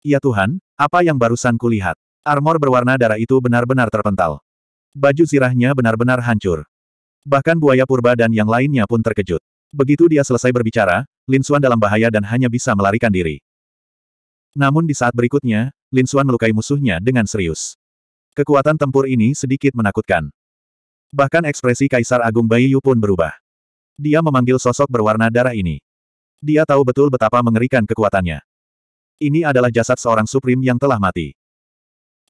Ya Tuhan, apa yang barusan kulihat? Armor berwarna darah itu benar-benar terpental. Baju zirahnya benar-benar hancur. Bahkan buaya purba dan yang lainnya pun terkejut. Begitu dia selesai berbicara, Lin Xuan dalam bahaya dan hanya bisa melarikan diri. Namun di saat berikutnya, Lin Xuan melukai musuhnya dengan serius. Kekuatan tempur ini sedikit menakutkan. Bahkan ekspresi Kaisar Agung Bai Yu pun berubah. Dia memanggil sosok berwarna darah ini. Dia tahu betul betapa mengerikan kekuatannya. Ini adalah jasad seorang Supreme yang telah mati.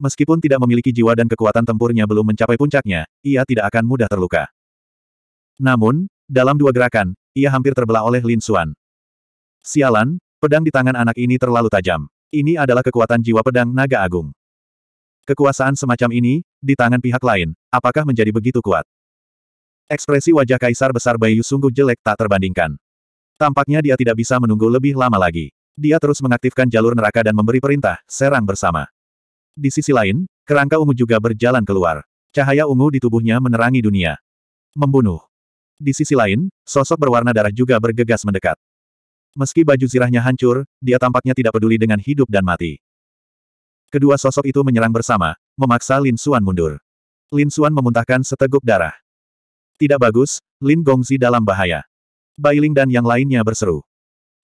Meskipun tidak memiliki jiwa dan kekuatan tempurnya belum mencapai puncaknya, ia tidak akan mudah terluka. Namun, dalam dua gerakan, ia hampir terbelah oleh Lin Xuan. Sialan, pedang di tangan anak ini terlalu tajam. Ini adalah kekuatan jiwa pedang naga agung. Kekuasaan semacam ini, di tangan pihak lain, apakah menjadi begitu kuat? Ekspresi wajah Kaisar Besar Bayu sungguh jelek tak terbandingkan. Tampaknya dia tidak bisa menunggu lebih lama lagi dia terus mengaktifkan jalur neraka dan memberi perintah, serang bersama. Di sisi lain, kerangka ungu juga berjalan keluar. Cahaya ungu di tubuhnya menerangi dunia. Membunuh. Di sisi lain, sosok berwarna darah juga bergegas mendekat. Meski baju zirahnya hancur, dia tampaknya tidak peduli dengan hidup dan mati. Kedua sosok itu menyerang bersama, memaksa Lin Xuan mundur. Lin Xuan memuntahkan seteguk darah. Tidak bagus, Lin Gongzi dalam bahaya. Bailing dan yang lainnya berseru.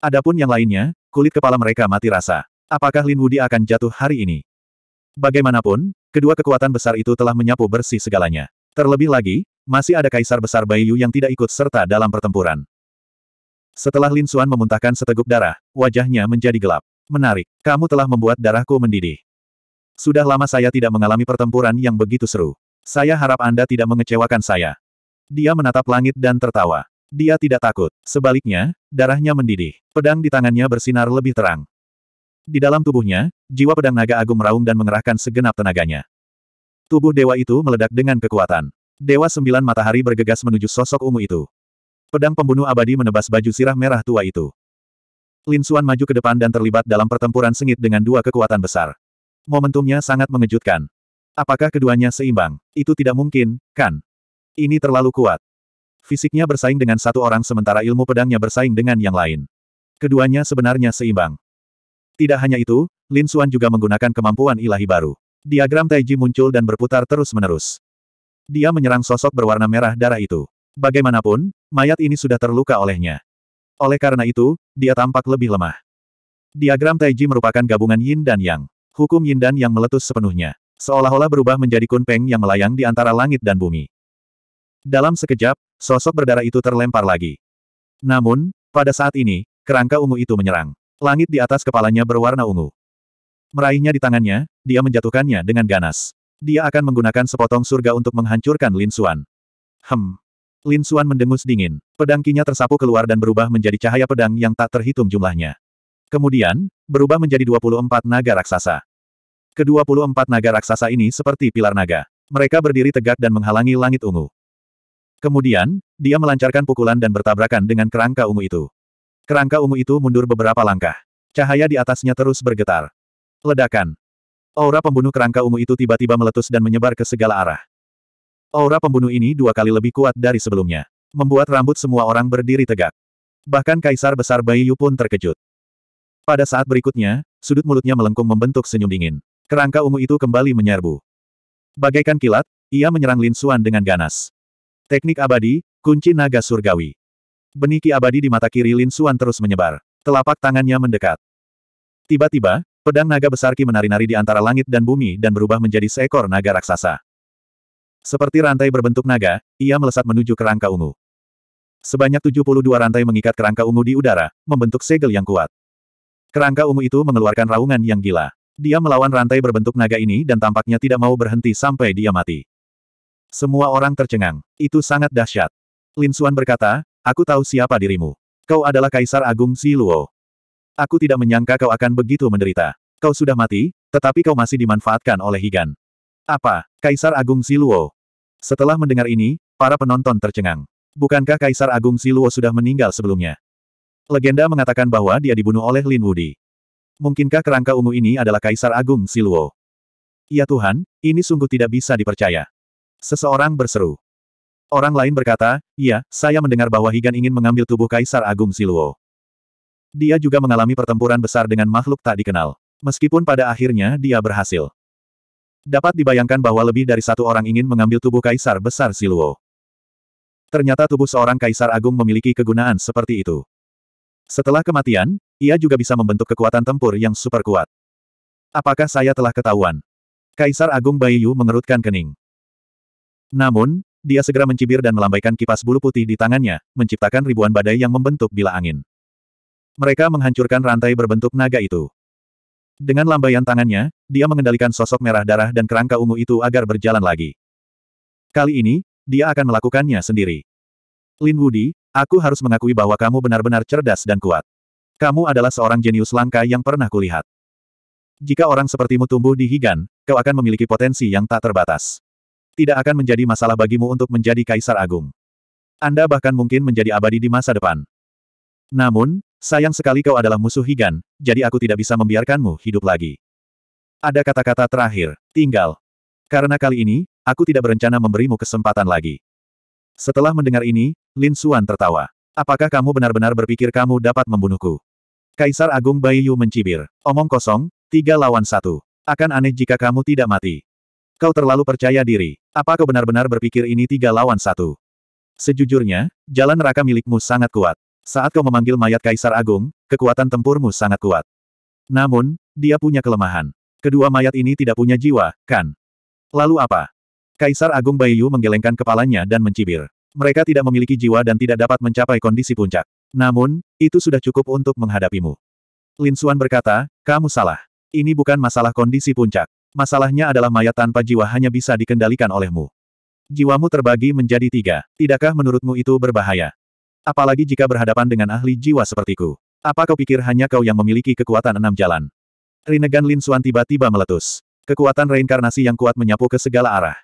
Adapun yang lainnya, kulit kepala mereka mati rasa. Apakah Lin Wudi akan jatuh hari ini? Bagaimanapun, kedua kekuatan besar itu telah menyapu bersih segalanya. Terlebih lagi, masih ada kaisar besar Bai Yu yang tidak ikut serta dalam pertempuran. Setelah Lin Xuan memuntahkan seteguk darah, wajahnya menjadi gelap. Menarik, kamu telah membuat darahku mendidih. Sudah lama saya tidak mengalami pertempuran yang begitu seru. Saya harap Anda tidak mengecewakan saya. Dia menatap langit dan tertawa. Dia tidak takut. Sebaliknya, darahnya mendidih. Pedang di tangannya bersinar lebih terang. Di dalam tubuhnya, jiwa pedang naga agung meraung dan mengerahkan segenap tenaganya. Tubuh dewa itu meledak dengan kekuatan. Dewa sembilan matahari bergegas menuju sosok ungu itu. Pedang pembunuh abadi menebas baju sirah merah tua itu. Lin Suan maju ke depan dan terlibat dalam pertempuran sengit dengan dua kekuatan besar. Momentumnya sangat mengejutkan. Apakah keduanya seimbang? Itu tidak mungkin, kan? Ini terlalu kuat. Fisiknya bersaing dengan satu orang sementara ilmu pedangnya bersaing dengan yang lain. Keduanya sebenarnya seimbang. Tidak hanya itu, Lin Suan juga menggunakan kemampuan ilahi baru. Diagram Taiji muncul dan berputar terus-menerus. Dia menyerang sosok berwarna merah darah itu. Bagaimanapun, mayat ini sudah terluka olehnya. Oleh karena itu, dia tampak lebih lemah. Diagram Taiji merupakan gabungan Yin dan Yang. Hukum Yin dan Yang meletus sepenuhnya. Seolah-olah berubah menjadi kunpeng yang melayang di antara langit dan bumi. Dalam sekejap, sosok berdarah itu terlempar lagi. Namun, pada saat ini, kerangka ungu itu menyerang. Langit di atas kepalanya berwarna ungu. Meraihnya di tangannya, dia menjatuhkannya dengan ganas. Dia akan menggunakan sepotong surga untuk menghancurkan Lin Xuan. Hem. Lin Xuan mendengus dingin. Pedang kinya tersapu keluar dan berubah menjadi cahaya pedang yang tak terhitung jumlahnya. Kemudian, berubah menjadi 24 naga raksasa. Kedua puluh empat naga raksasa ini seperti pilar naga. Mereka berdiri tegak dan menghalangi langit ungu. Kemudian, dia melancarkan pukulan dan bertabrakan dengan kerangka ungu itu. Kerangka ungu itu mundur beberapa langkah. Cahaya di atasnya terus bergetar. Ledakan. Aura pembunuh kerangka ungu itu tiba-tiba meletus dan menyebar ke segala arah. Aura pembunuh ini dua kali lebih kuat dari sebelumnya. Membuat rambut semua orang berdiri tegak. Bahkan Kaisar Besar Bai Yu pun terkejut. Pada saat berikutnya, sudut mulutnya melengkung membentuk senyum dingin. Kerangka ungu itu kembali menyerbu. Bagaikan kilat, ia menyerang Lin Xuan dengan ganas. Teknik abadi, kunci naga surgawi. Benih abadi di mata kiri Lin Suan terus menyebar. Telapak tangannya mendekat. Tiba-tiba, pedang naga besar ki menari-nari di antara langit dan bumi dan berubah menjadi seekor naga raksasa. Seperti rantai berbentuk naga, ia melesat menuju kerangka ungu. Sebanyak 72 rantai mengikat kerangka ungu di udara, membentuk segel yang kuat. Kerangka ungu itu mengeluarkan raungan yang gila. Dia melawan rantai berbentuk naga ini dan tampaknya tidak mau berhenti sampai dia mati. Semua orang tercengang. Itu sangat dahsyat. Lin Xuan berkata, aku tahu siapa dirimu. Kau adalah Kaisar Agung Si Luo. Aku tidak menyangka kau akan begitu menderita. Kau sudah mati, tetapi kau masih dimanfaatkan oleh Higan. Apa, Kaisar Agung Si Luo? Setelah mendengar ini, para penonton tercengang. Bukankah Kaisar Agung Si Luo sudah meninggal sebelumnya? Legenda mengatakan bahwa dia dibunuh oleh Lin Wudi. Mungkinkah kerangka ungu ini adalah Kaisar Agung Si Luo? Ya Tuhan, ini sungguh tidak bisa dipercaya. Seseorang berseru. Orang lain berkata, iya, saya mendengar bahwa Higan ingin mengambil tubuh Kaisar Agung Siluo. Dia juga mengalami pertempuran besar dengan makhluk tak dikenal. Meskipun pada akhirnya dia berhasil. Dapat dibayangkan bahwa lebih dari satu orang ingin mengambil tubuh Kaisar Besar Siluo. Ternyata tubuh seorang Kaisar Agung memiliki kegunaan seperti itu. Setelah kematian, ia juga bisa membentuk kekuatan tempur yang super kuat. Apakah saya telah ketahuan? Kaisar Agung Baiyu mengerutkan kening. Namun, dia segera mencibir dan melambaikan kipas bulu putih di tangannya, menciptakan ribuan badai yang membentuk bila angin. Mereka menghancurkan rantai berbentuk naga itu. Dengan lambaian tangannya, dia mengendalikan sosok merah darah dan kerangka ungu itu agar berjalan lagi. Kali ini, dia akan melakukannya sendiri. Lin Wudi, aku harus mengakui bahwa kamu benar-benar cerdas dan kuat. Kamu adalah seorang jenius langka yang pernah kulihat. Jika orang sepertimu tumbuh di Higan, kau akan memiliki potensi yang tak terbatas. Tidak akan menjadi masalah bagimu untuk menjadi kaisar agung. Anda bahkan mungkin menjadi abadi di masa depan. Namun, sayang sekali kau adalah musuh Higan, jadi aku tidak bisa membiarkanmu hidup lagi. Ada kata-kata terakhir, tinggal. Karena kali ini, aku tidak berencana memberimu kesempatan lagi. Setelah mendengar ini, Lin Xuan tertawa. Apakah kamu benar-benar berpikir kamu dapat membunuhku? Kaisar Agung Bai Yu mencibir. Omong kosong, tiga lawan satu. Akan aneh jika kamu tidak mati. Kau terlalu percaya diri. Apa kau benar-benar berpikir ini tiga lawan satu? Sejujurnya, jalan neraka milikmu sangat kuat. Saat kau memanggil mayat Kaisar Agung, kekuatan tempurmu sangat kuat. Namun, dia punya kelemahan. Kedua mayat ini tidak punya jiwa, kan? Lalu apa? Kaisar Agung Bayu menggelengkan kepalanya dan mencibir. Mereka tidak memiliki jiwa dan tidak dapat mencapai kondisi puncak. Namun, itu sudah cukup untuk menghadapimu. Lin Suan berkata, kamu salah. Ini bukan masalah kondisi puncak. Masalahnya adalah mayat tanpa jiwa hanya bisa dikendalikan olehmu. Jiwamu terbagi menjadi tiga. Tidakkah menurutmu itu berbahaya? Apalagi jika berhadapan dengan ahli jiwa sepertiku. Apa kau pikir hanya kau yang memiliki kekuatan enam jalan? Rinnegan Lin Xuan tiba-tiba meletus. Kekuatan reinkarnasi yang kuat menyapu ke segala arah.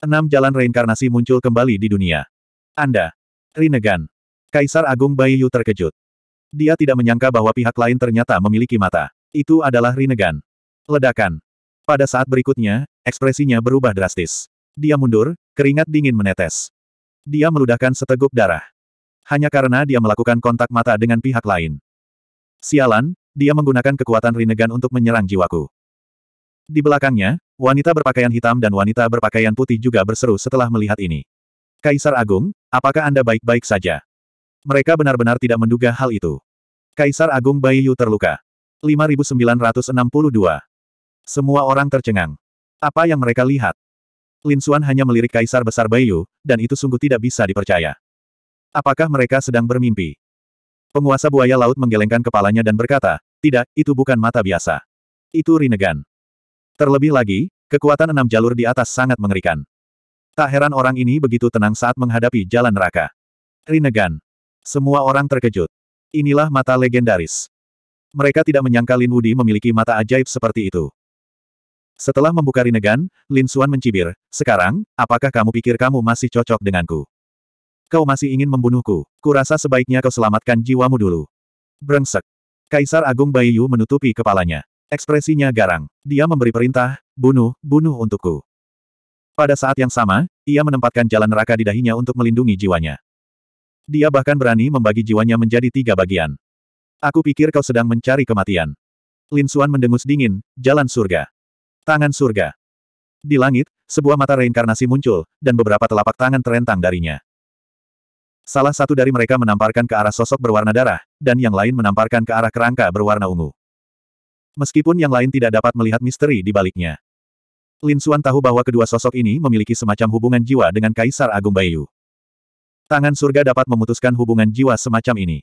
Enam jalan reinkarnasi muncul kembali di dunia. Anda. Rinnegan. Kaisar Agung Bai Yu terkejut. Dia tidak menyangka bahwa pihak lain ternyata memiliki mata. Itu adalah Rinnegan. Ledakan. Pada saat berikutnya, ekspresinya berubah drastis. Dia mundur, keringat dingin menetes. Dia meludahkan seteguk darah. Hanya karena dia melakukan kontak mata dengan pihak lain. Sialan, dia menggunakan kekuatan Rinnegan untuk menyerang jiwaku. Di belakangnya, wanita berpakaian hitam dan wanita berpakaian putih juga berseru setelah melihat ini. Kaisar Agung, apakah Anda baik-baik saja? Mereka benar-benar tidak menduga hal itu. Kaisar Agung Bayu terluka. 5962 semua orang tercengang. Apa yang mereka lihat? Lin Xuan hanya melirik Kaisar Besar Bayu, dan itu sungguh tidak bisa dipercaya. Apakah mereka sedang bermimpi? Penguasa buaya laut menggelengkan kepalanya dan berkata, tidak, itu bukan mata biasa. Itu Rinnegan. Terlebih lagi, kekuatan enam jalur di atas sangat mengerikan. Tak heran orang ini begitu tenang saat menghadapi jalan neraka. Rinnegan. Semua orang terkejut. Inilah mata legendaris. Mereka tidak menyangka Lin Wudi memiliki mata ajaib seperti itu. Setelah membuka Rinnegan, Lin Xuan mencibir, sekarang, apakah kamu pikir kamu masih cocok denganku? Kau masih ingin membunuhku, kurasa sebaiknya kau selamatkan jiwamu dulu. Brengsek. Kaisar Agung Baiyu menutupi kepalanya. Ekspresinya garang. Dia memberi perintah, bunuh, bunuh untukku. Pada saat yang sama, ia menempatkan jalan neraka di dahinya untuk melindungi jiwanya. Dia bahkan berani membagi jiwanya menjadi tiga bagian. Aku pikir kau sedang mencari kematian. Lin Xuan mendengus dingin, jalan surga. Tangan surga. Di langit, sebuah mata reinkarnasi muncul, dan beberapa telapak tangan terentang darinya. Salah satu dari mereka menamparkan ke arah sosok berwarna darah, dan yang lain menamparkan ke arah kerangka berwarna ungu. Meskipun yang lain tidak dapat melihat misteri di baliknya. Lin Xuan tahu bahwa kedua sosok ini memiliki semacam hubungan jiwa dengan Kaisar Agung Bayu. Tangan surga dapat memutuskan hubungan jiwa semacam ini.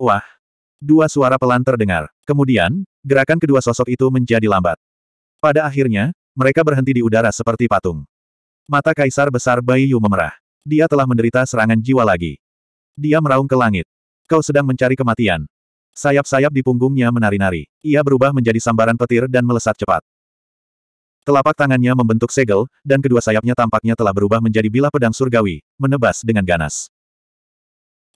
Wah! Dua suara pelan terdengar. Kemudian, gerakan kedua sosok itu menjadi lambat. Pada akhirnya, mereka berhenti di udara seperti patung. Mata kaisar besar Bai Yu memerah. Dia telah menderita serangan jiwa lagi. Dia meraung ke langit. Kau sedang mencari kematian. Sayap-sayap di punggungnya menari-nari. Ia berubah menjadi sambaran petir dan melesat cepat. Telapak tangannya membentuk segel, dan kedua sayapnya tampaknya telah berubah menjadi bilah pedang surgawi, menebas dengan ganas.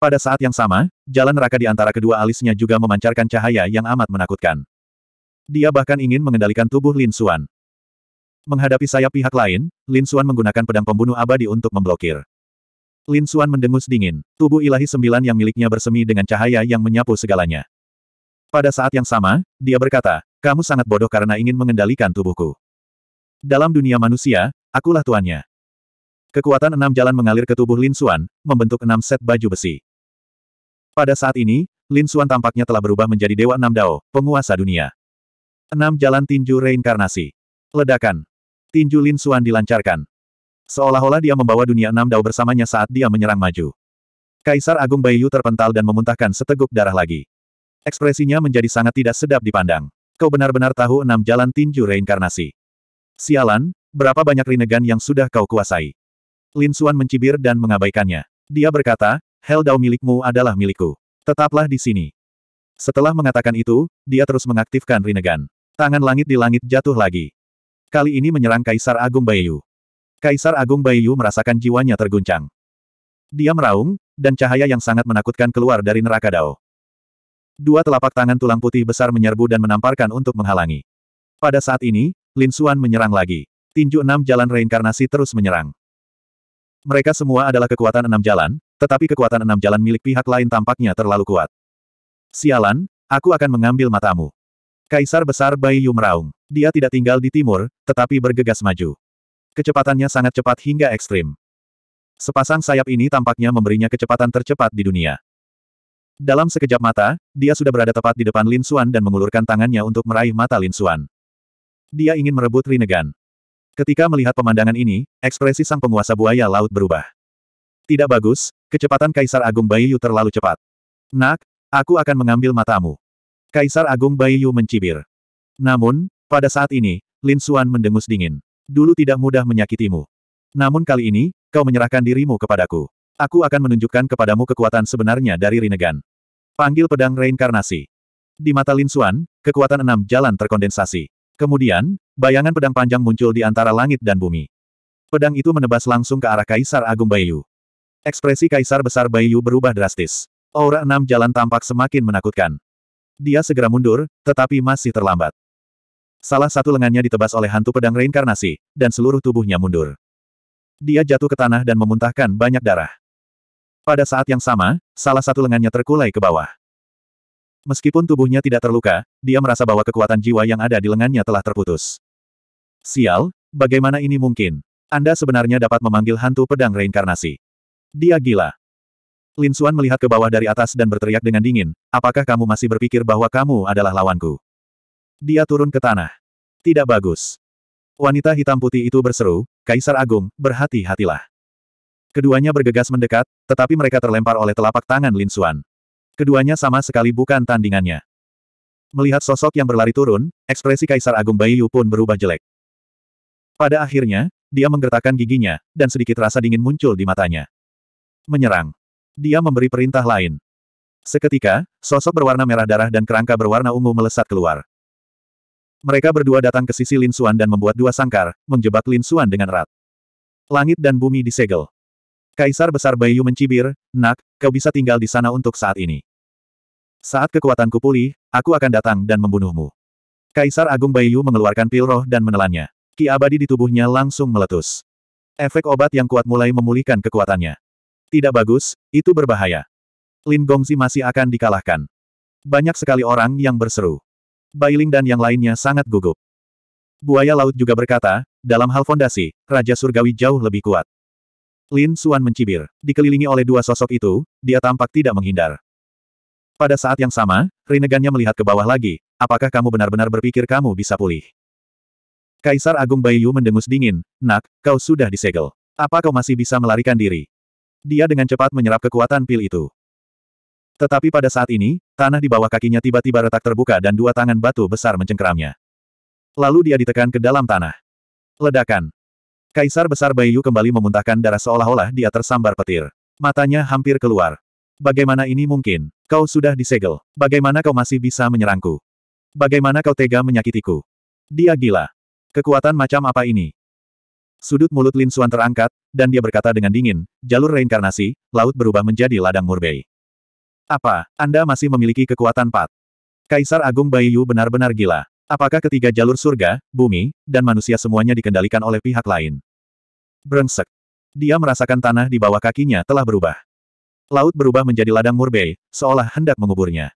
Pada saat yang sama, jalan raka di antara kedua alisnya juga memancarkan cahaya yang amat menakutkan. Dia bahkan ingin mengendalikan tubuh Lin Xuan. Menghadapi sayap pihak lain, Lin Xuan menggunakan pedang pembunuh abadi untuk memblokir. Lin Xuan mendengus dingin, tubuh ilahi sembilan yang miliknya bersemi dengan cahaya yang menyapu segalanya. Pada saat yang sama, dia berkata, kamu sangat bodoh karena ingin mengendalikan tubuhku. Dalam dunia manusia, akulah tuannya. Kekuatan enam jalan mengalir ke tubuh Lin Xuan, membentuk enam set baju besi. Pada saat ini, Lin Xuan tampaknya telah berubah menjadi Dewa Enam Dao, penguasa dunia. 6 Jalan Tinju Reinkarnasi. Ledakan. Tinju Lin Xuan dilancarkan. Seolah-olah dia membawa dunia enam dao bersamanya saat dia menyerang maju. Kaisar Agung Baiyu terpental dan memuntahkan seteguk darah lagi. Ekspresinya menjadi sangat tidak sedap dipandang. Kau benar-benar tahu enam jalan tinju reinkarnasi. Sialan, berapa banyak rinegan yang sudah kau kuasai? Lin Xuan mencibir dan mengabaikannya. Dia berkata, Hel Dao milikmu adalah milikku. Tetaplah di sini. Setelah mengatakan itu, dia terus mengaktifkan rinegan. Tangan langit di langit jatuh lagi. Kali ini menyerang Kaisar Agung Bayu. Kaisar Agung Bayu merasakan jiwanya terguncang. Dia meraung, dan cahaya yang sangat menakutkan keluar dari neraka Dao. Dua telapak tangan tulang putih besar menyerbu dan menamparkan untuk menghalangi. Pada saat ini, Lin Xuan menyerang lagi. Tinju enam jalan reinkarnasi terus menyerang. Mereka semua adalah kekuatan enam jalan, tetapi kekuatan enam jalan milik pihak lain tampaknya terlalu kuat. Sialan, aku akan mengambil matamu. Kaisar Besar Bai Yu meraung. Dia tidak tinggal di timur, tetapi bergegas maju. Kecepatannya sangat cepat hingga ekstrim. Sepasang sayap ini tampaknya memberinya kecepatan tercepat di dunia. Dalam sekejap mata, dia sudah berada tepat di depan Lin Xuan dan mengulurkan tangannya untuk meraih mata Lin Xuan. Dia ingin merebut Rinnegan. Ketika melihat pemandangan ini, ekspresi sang penguasa buaya laut berubah. Tidak bagus, kecepatan Kaisar Agung Bayu terlalu cepat. Nak, aku akan mengambil matamu. Kaisar Agung Bai Yu mencibir. Namun, pada saat ini, Lin Xuan mendengus dingin. Dulu tidak mudah menyakitimu. Namun kali ini, kau menyerahkan dirimu kepadaku. Aku akan menunjukkan kepadamu kekuatan sebenarnya dari Rinnegan. Panggil pedang reinkarnasi. Di mata Lin Xuan, kekuatan enam jalan terkondensasi. Kemudian, bayangan pedang panjang muncul di antara langit dan bumi. Pedang itu menebas langsung ke arah Kaisar Agung Bayu. Ekspresi Kaisar Besar Bayu berubah drastis. Aura enam jalan tampak semakin menakutkan. Dia segera mundur, tetapi masih terlambat. Salah satu lengannya ditebas oleh hantu pedang reinkarnasi, dan seluruh tubuhnya mundur. Dia jatuh ke tanah dan memuntahkan banyak darah. Pada saat yang sama, salah satu lengannya terkulai ke bawah. Meskipun tubuhnya tidak terluka, dia merasa bahwa kekuatan jiwa yang ada di lengannya telah terputus. Sial, bagaimana ini mungkin? Anda sebenarnya dapat memanggil hantu pedang reinkarnasi. Dia gila. Lin Xuan melihat ke bawah dari atas dan berteriak dengan dingin, apakah kamu masih berpikir bahwa kamu adalah lawanku? Dia turun ke tanah. Tidak bagus. Wanita hitam putih itu berseru, Kaisar Agung, berhati-hatilah. Keduanya bergegas mendekat, tetapi mereka terlempar oleh telapak tangan Lin Xuan. Keduanya sama sekali bukan tandingannya. Melihat sosok yang berlari turun, ekspresi Kaisar Agung Bayu pun berubah jelek. Pada akhirnya, dia menggertakkan giginya, dan sedikit rasa dingin muncul di matanya. Menyerang dia memberi perintah lain. Seketika, sosok berwarna merah darah dan kerangka berwarna ungu melesat keluar. Mereka berdua datang ke sisi Lin Xuan dan membuat dua sangkar, menjebak Lin Xuan dengan erat. Langit dan bumi disegel. Kaisar Besar Bayu mencibir, Nak, kau bisa tinggal di sana untuk saat ini. Saat kekuatanku pulih, aku akan datang dan membunuhmu. Kaisar Agung Bayu mengeluarkan pil roh dan menelannya. Ki abadi di tubuhnya langsung meletus. Efek obat yang kuat mulai memulihkan kekuatannya. Tidak bagus, itu berbahaya. Lin Gongzi masih akan dikalahkan. Banyak sekali orang yang berseru. Bailing dan yang lainnya sangat gugup. Buaya laut juga berkata, dalam hal fondasi, Raja Surgawi jauh lebih kuat. Lin Suan mencibir. Dikelilingi oleh dua sosok itu, dia tampak tidak menghindar. Pada saat yang sama, Rinegannya melihat ke bawah lagi, apakah kamu benar-benar berpikir kamu bisa pulih? Kaisar Agung Bayu mendengus dingin, nak, kau sudah disegel. Apa kau masih bisa melarikan diri? Dia dengan cepat menyerap kekuatan pil itu. Tetapi pada saat ini, tanah di bawah kakinya tiba-tiba retak terbuka dan dua tangan batu besar mencengkeramnya. Lalu dia ditekan ke dalam tanah. Ledakan. Kaisar besar Bayu kembali memuntahkan darah seolah-olah dia tersambar petir. Matanya hampir keluar. Bagaimana ini mungkin? Kau sudah disegel. Bagaimana kau masih bisa menyerangku? Bagaimana kau tega menyakitiku? Dia gila. Kekuatan macam apa ini? Sudut mulut Lin Suan terangkat, dan dia berkata dengan dingin, jalur reinkarnasi, laut berubah menjadi ladang murbei. Apa, Anda masih memiliki kekuatan pat? Kaisar Agung Baiyu benar-benar gila. Apakah ketiga jalur surga, bumi, dan manusia semuanya dikendalikan oleh pihak lain? Brengsek. Dia merasakan tanah di bawah kakinya telah berubah. Laut berubah menjadi ladang murbei, seolah hendak menguburnya.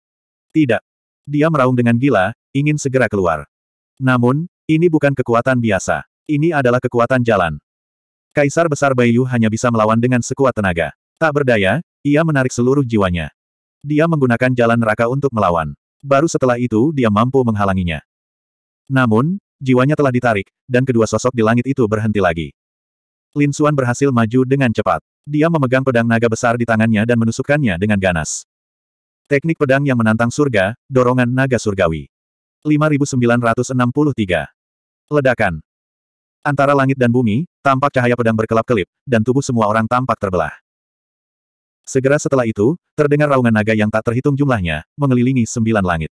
Tidak. Dia meraung dengan gila, ingin segera keluar. Namun, ini bukan kekuatan biasa. Ini adalah kekuatan jalan. Kaisar Besar Bayu hanya bisa melawan dengan sekuat tenaga. Tak berdaya, ia menarik seluruh jiwanya. Dia menggunakan jalan neraka untuk melawan. Baru setelah itu dia mampu menghalanginya. Namun, jiwanya telah ditarik, dan kedua sosok di langit itu berhenti lagi. Lin Suan berhasil maju dengan cepat. Dia memegang pedang naga besar di tangannya dan menusukkannya dengan ganas. Teknik pedang yang menantang surga, dorongan naga surgawi. 5963. Ledakan. Antara langit dan bumi, tampak cahaya pedang berkelap-kelip, dan tubuh semua orang tampak terbelah. Segera setelah itu, terdengar raungan naga yang tak terhitung jumlahnya, mengelilingi sembilan langit.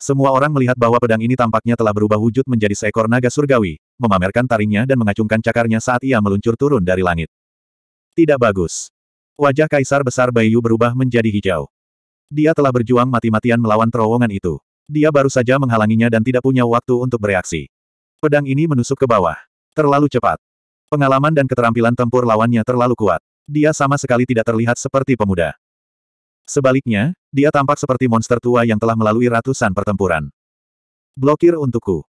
Semua orang melihat bahwa pedang ini tampaknya telah berubah wujud menjadi seekor naga surgawi, memamerkan taringnya dan mengacungkan cakarnya saat ia meluncur turun dari langit. Tidak bagus. Wajah Kaisar Besar Bayu berubah menjadi hijau. Dia telah berjuang mati-matian melawan terowongan itu. Dia baru saja menghalanginya dan tidak punya waktu untuk bereaksi. Pedang ini menusuk ke bawah. Terlalu cepat. Pengalaman dan keterampilan tempur lawannya terlalu kuat. Dia sama sekali tidak terlihat seperti pemuda. Sebaliknya, dia tampak seperti monster tua yang telah melalui ratusan pertempuran. Blokir untukku.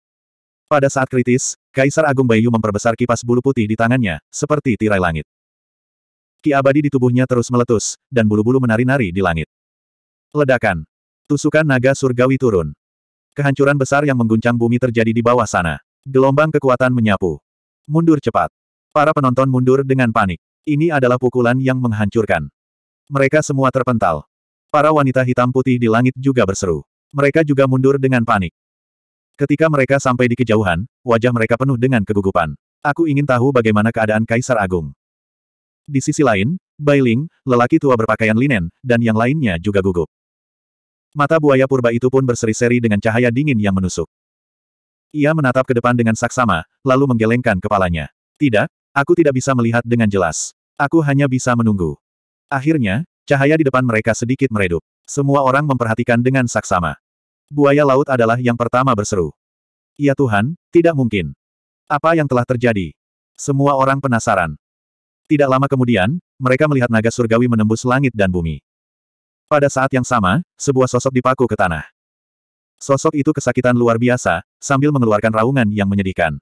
Pada saat kritis, Kaisar Agung Bayu memperbesar kipas bulu putih di tangannya, seperti tirai langit. Ki abadi di tubuhnya terus meletus, dan bulu-bulu menari-nari di langit. Ledakan. Tusukan naga surgawi turun. Kehancuran besar yang mengguncang bumi terjadi di bawah sana. Gelombang kekuatan menyapu. Mundur cepat. Para penonton mundur dengan panik. Ini adalah pukulan yang menghancurkan. Mereka semua terpental. Para wanita hitam putih di langit juga berseru. Mereka juga mundur dengan panik. Ketika mereka sampai di kejauhan, wajah mereka penuh dengan kegugupan. Aku ingin tahu bagaimana keadaan Kaisar Agung. Di sisi lain, Bailing, lelaki tua berpakaian linen, dan yang lainnya juga gugup. Mata buaya purba itu pun berseri-seri dengan cahaya dingin yang menusuk. Ia menatap ke depan dengan saksama, lalu menggelengkan kepalanya. Tidak, aku tidak bisa melihat dengan jelas. Aku hanya bisa menunggu. Akhirnya, cahaya di depan mereka sedikit meredup. Semua orang memperhatikan dengan saksama. Buaya laut adalah yang pertama berseru. Ya Tuhan, tidak mungkin. Apa yang telah terjadi? Semua orang penasaran. Tidak lama kemudian, mereka melihat naga surgawi menembus langit dan bumi. Pada saat yang sama, sebuah sosok dipaku ke tanah. Sosok itu kesakitan luar biasa, sambil mengeluarkan raungan yang menyedihkan.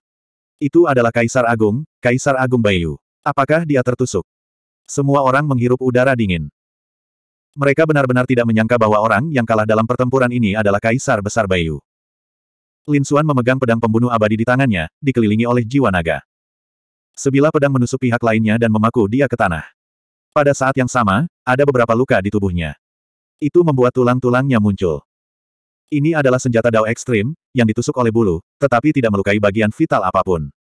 Itu adalah Kaisar Agung, Kaisar Agung Bayu. Apakah dia tertusuk? Semua orang menghirup udara dingin. Mereka benar-benar tidak menyangka bahwa orang yang kalah dalam pertempuran ini adalah Kaisar Besar Bayu. Lin Xuan memegang pedang pembunuh abadi di tangannya, dikelilingi oleh jiwa naga. Sebilah pedang menusuk pihak lainnya dan memaku dia ke tanah. Pada saat yang sama, ada beberapa luka di tubuhnya. Itu membuat tulang-tulangnya muncul. Ini adalah senjata Dao ekstrim, yang ditusuk oleh bulu, tetapi tidak melukai bagian vital apapun.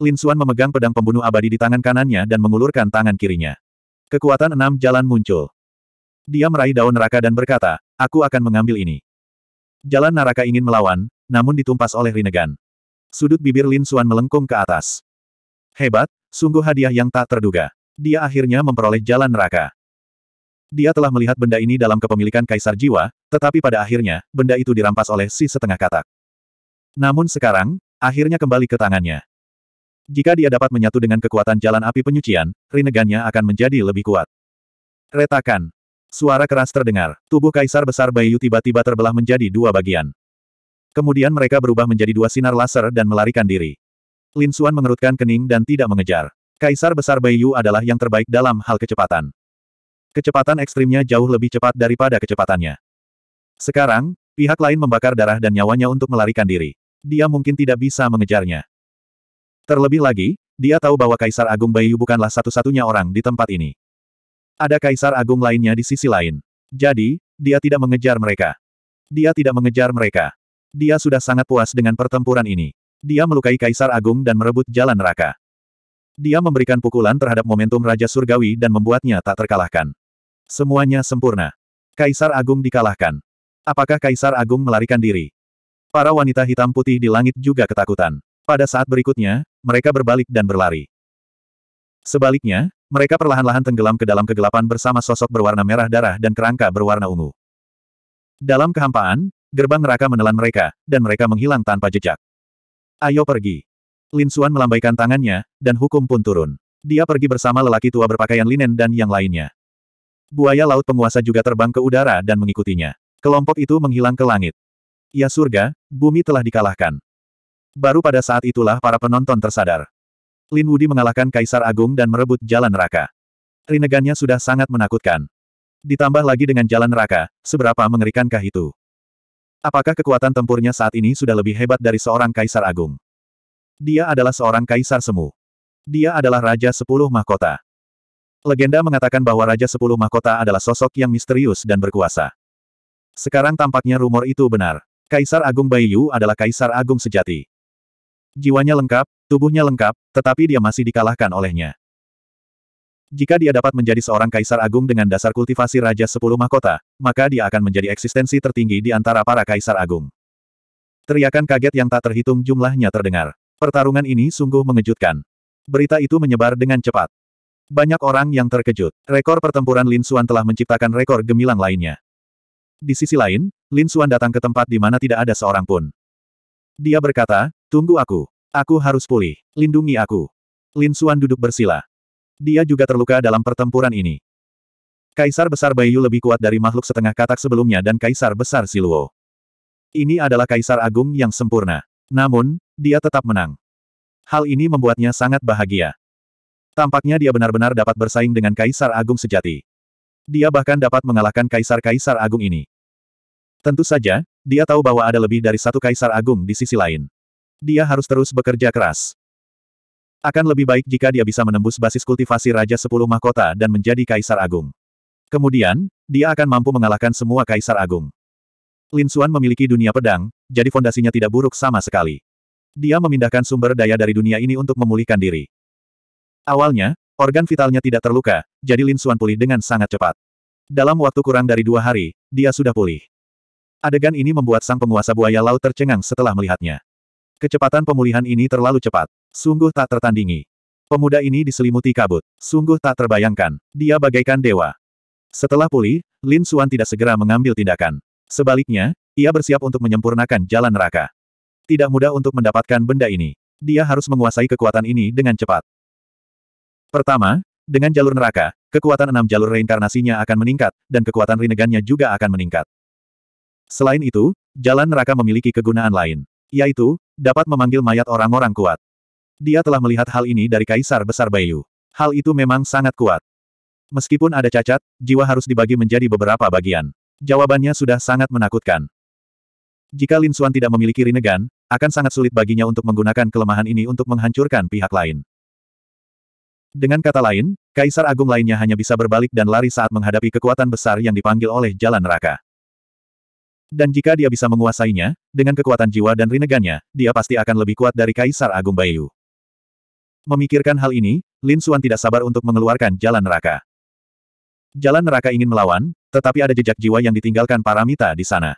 Lin Xuan memegang pedang pembunuh abadi di tangan kanannya dan mengulurkan tangan kirinya. Kekuatan enam jalan muncul. Dia meraih daun neraka dan berkata, aku akan mengambil ini. Jalan neraka ingin melawan, namun ditumpas oleh Rinnegan. Sudut bibir Lin Xuan melengkung ke atas. Hebat, sungguh hadiah yang tak terduga. Dia akhirnya memperoleh jalan neraka. Dia telah melihat benda ini dalam kepemilikan Kaisar Jiwa, tetapi pada akhirnya, benda itu dirampas oleh si setengah katak. Namun sekarang, akhirnya kembali ke tangannya. Jika dia dapat menyatu dengan kekuatan jalan api penyucian, rinegannya akan menjadi lebih kuat. Retakan. Suara keras terdengar. Tubuh Kaisar Besar Bayu tiba-tiba terbelah menjadi dua bagian. Kemudian mereka berubah menjadi dua sinar laser dan melarikan diri. Lin Suan mengerutkan kening dan tidak mengejar. Kaisar Besar Bayu adalah yang terbaik dalam hal kecepatan. Kecepatan ekstrimnya jauh lebih cepat daripada kecepatannya. Sekarang, pihak lain membakar darah dan nyawanya untuk melarikan diri. Dia mungkin tidak bisa mengejarnya. Terlebih lagi, dia tahu bahwa Kaisar Agung Bayu bukanlah satu-satunya orang di tempat ini. Ada Kaisar Agung lainnya di sisi lain. Jadi, dia tidak mengejar mereka. Dia tidak mengejar mereka. Dia sudah sangat puas dengan pertempuran ini. Dia melukai Kaisar Agung dan merebut jalan neraka. Dia memberikan pukulan terhadap momentum Raja Surgawi dan membuatnya tak terkalahkan. Semuanya sempurna. Kaisar Agung dikalahkan. Apakah Kaisar Agung melarikan diri? Para wanita hitam putih di langit juga ketakutan. Pada saat berikutnya, mereka berbalik dan berlari. Sebaliknya, mereka perlahan-lahan tenggelam ke dalam kegelapan bersama sosok berwarna merah darah dan kerangka berwarna ungu. Dalam kehampaan, gerbang neraka menelan mereka, dan mereka menghilang tanpa jejak. Ayo pergi. Lin Xuan melambaikan tangannya, dan hukum pun turun. Dia pergi bersama lelaki tua berpakaian linen dan yang lainnya buaya laut penguasa juga terbang ke udara dan mengikutinya. Kelompok itu menghilang ke langit. Ya surga, bumi telah dikalahkan. Baru pada saat itulah para penonton tersadar. Lin Wudi mengalahkan Kaisar Agung dan merebut jalan neraka. Rinegannya sudah sangat menakutkan. Ditambah lagi dengan jalan neraka, seberapa mengerikankah itu? Apakah kekuatan tempurnya saat ini sudah lebih hebat dari seorang Kaisar Agung? Dia adalah seorang Kaisar Semu. Dia adalah Raja Sepuluh Mahkota. Legenda mengatakan bahwa Raja Sepuluh Mahkota adalah sosok yang misterius dan berkuasa. Sekarang tampaknya rumor itu benar. Kaisar Agung Baiyu adalah Kaisar Agung sejati. Jiwanya lengkap, tubuhnya lengkap, tetapi dia masih dikalahkan olehnya. Jika dia dapat menjadi seorang kaisar agung dengan dasar kultivasi Raja Sepuluh Mahkota, maka dia akan menjadi eksistensi tertinggi di antara para kaisar agung. Teriakan kaget yang tak terhitung jumlahnya terdengar. Pertarungan ini sungguh mengejutkan. Berita itu menyebar dengan cepat. Banyak orang yang terkejut. Rekor pertempuran Lin Xuan telah menciptakan rekor gemilang lainnya. Di sisi lain, Lin Xuan datang ke tempat di mana tidak ada seorang pun. Dia berkata, tunggu aku. Aku harus pulih. Lindungi aku. Lin Xuan duduk bersila. Dia juga terluka dalam pertempuran ini. Kaisar Besar Bayu lebih kuat dari makhluk setengah katak sebelumnya dan Kaisar Besar Siluo. Ini adalah Kaisar Agung yang sempurna. Namun, dia tetap menang. Hal ini membuatnya sangat bahagia. Tampaknya dia benar-benar dapat bersaing dengan Kaisar Agung sejati. Dia bahkan dapat mengalahkan Kaisar-Kaisar Agung ini. Tentu saja, dia tahu bahwa ada lebih dari satu Kaisar Agung di sisi lain. Dia harus terus bekerja keras. Akan lebih baik jika dia bisa menembus basis kultivasi Raja Sepuluh Mahkota dan menjadi Kaisar Agung. Kemudian, dia akan mampu mengalahkan semua Kaisar Agung. Lin Xuan memiliki dunia pedang, jadi fondasinya tidak buruk sama sekali. Dia memindahkan sumber daya dari dunia ini untuk memulihkan diri. Awalnya, organ vitalnya tidak terluka, jadi Lin Xuan pulih dengan sangat cepat. Dalam waktu kurang dari dua hari, dia sudah pulih. Adegan ini membuat sang penguasa buaya laut tercengang setelah melihatnya. Kecepatan pemulihan ini terlalu cepat. Sungguh tak tertandingi. Pemuda ini diselimuti kabut. Sungguh tak terbayangkan. Dia bagaikan dewa. Setelah pulih, Lin Xuan tidak segera mengambil tindakan. Sebaliknya, ia bersiap untuk menyempurnakan jalan neraka. Tidak mudah untuk mendapatkan benda ini. Dia harus menguasai kekuatan ini dengan cepat. Pertama, dengan jalur neraka, kekuatan enam jalur reinkarnasinya akan meningkat, dan kekuatan rinegannya juga akan meningkat. Selain itu, jalan neraka memiliki kegunaan lain, yaitu, dapat memanggil mayat orang-orang kuat. Dia telah melihat hal ini dari Kaisar Besar Bayu. Hal itu memang sangat kuat. Meskipun ada cacat, jiwa harus dibagi menjadi beberapa bagian. Jawabannya sudah sangat menakutkan. Jika Lin Suan tidak memiliki rinegan, akan sangat sulit baginya untuk menggunakan kelemahan ini untuk menghancurkan pihak lain. Dengan kata lain, Kaisar Agung lainnya hanya bisa berbalik dan lari saat menghadapi kekuatan besar yang dipanggil oleh jalan neraka. Dan jika dia bisa menguasainya, dengan kekuatan jiwa dan rinegannya, dia pasti akan lebih kuat dari Kaisar Agung Bayu. Memikirkan hal ini, Lin Xuan tidak sabar untuk mengeluarkan jalan neraka. Jalan neraka ingin melawan, tetapi ada jejak jiwa yang ditinggalkan Paramita di sana.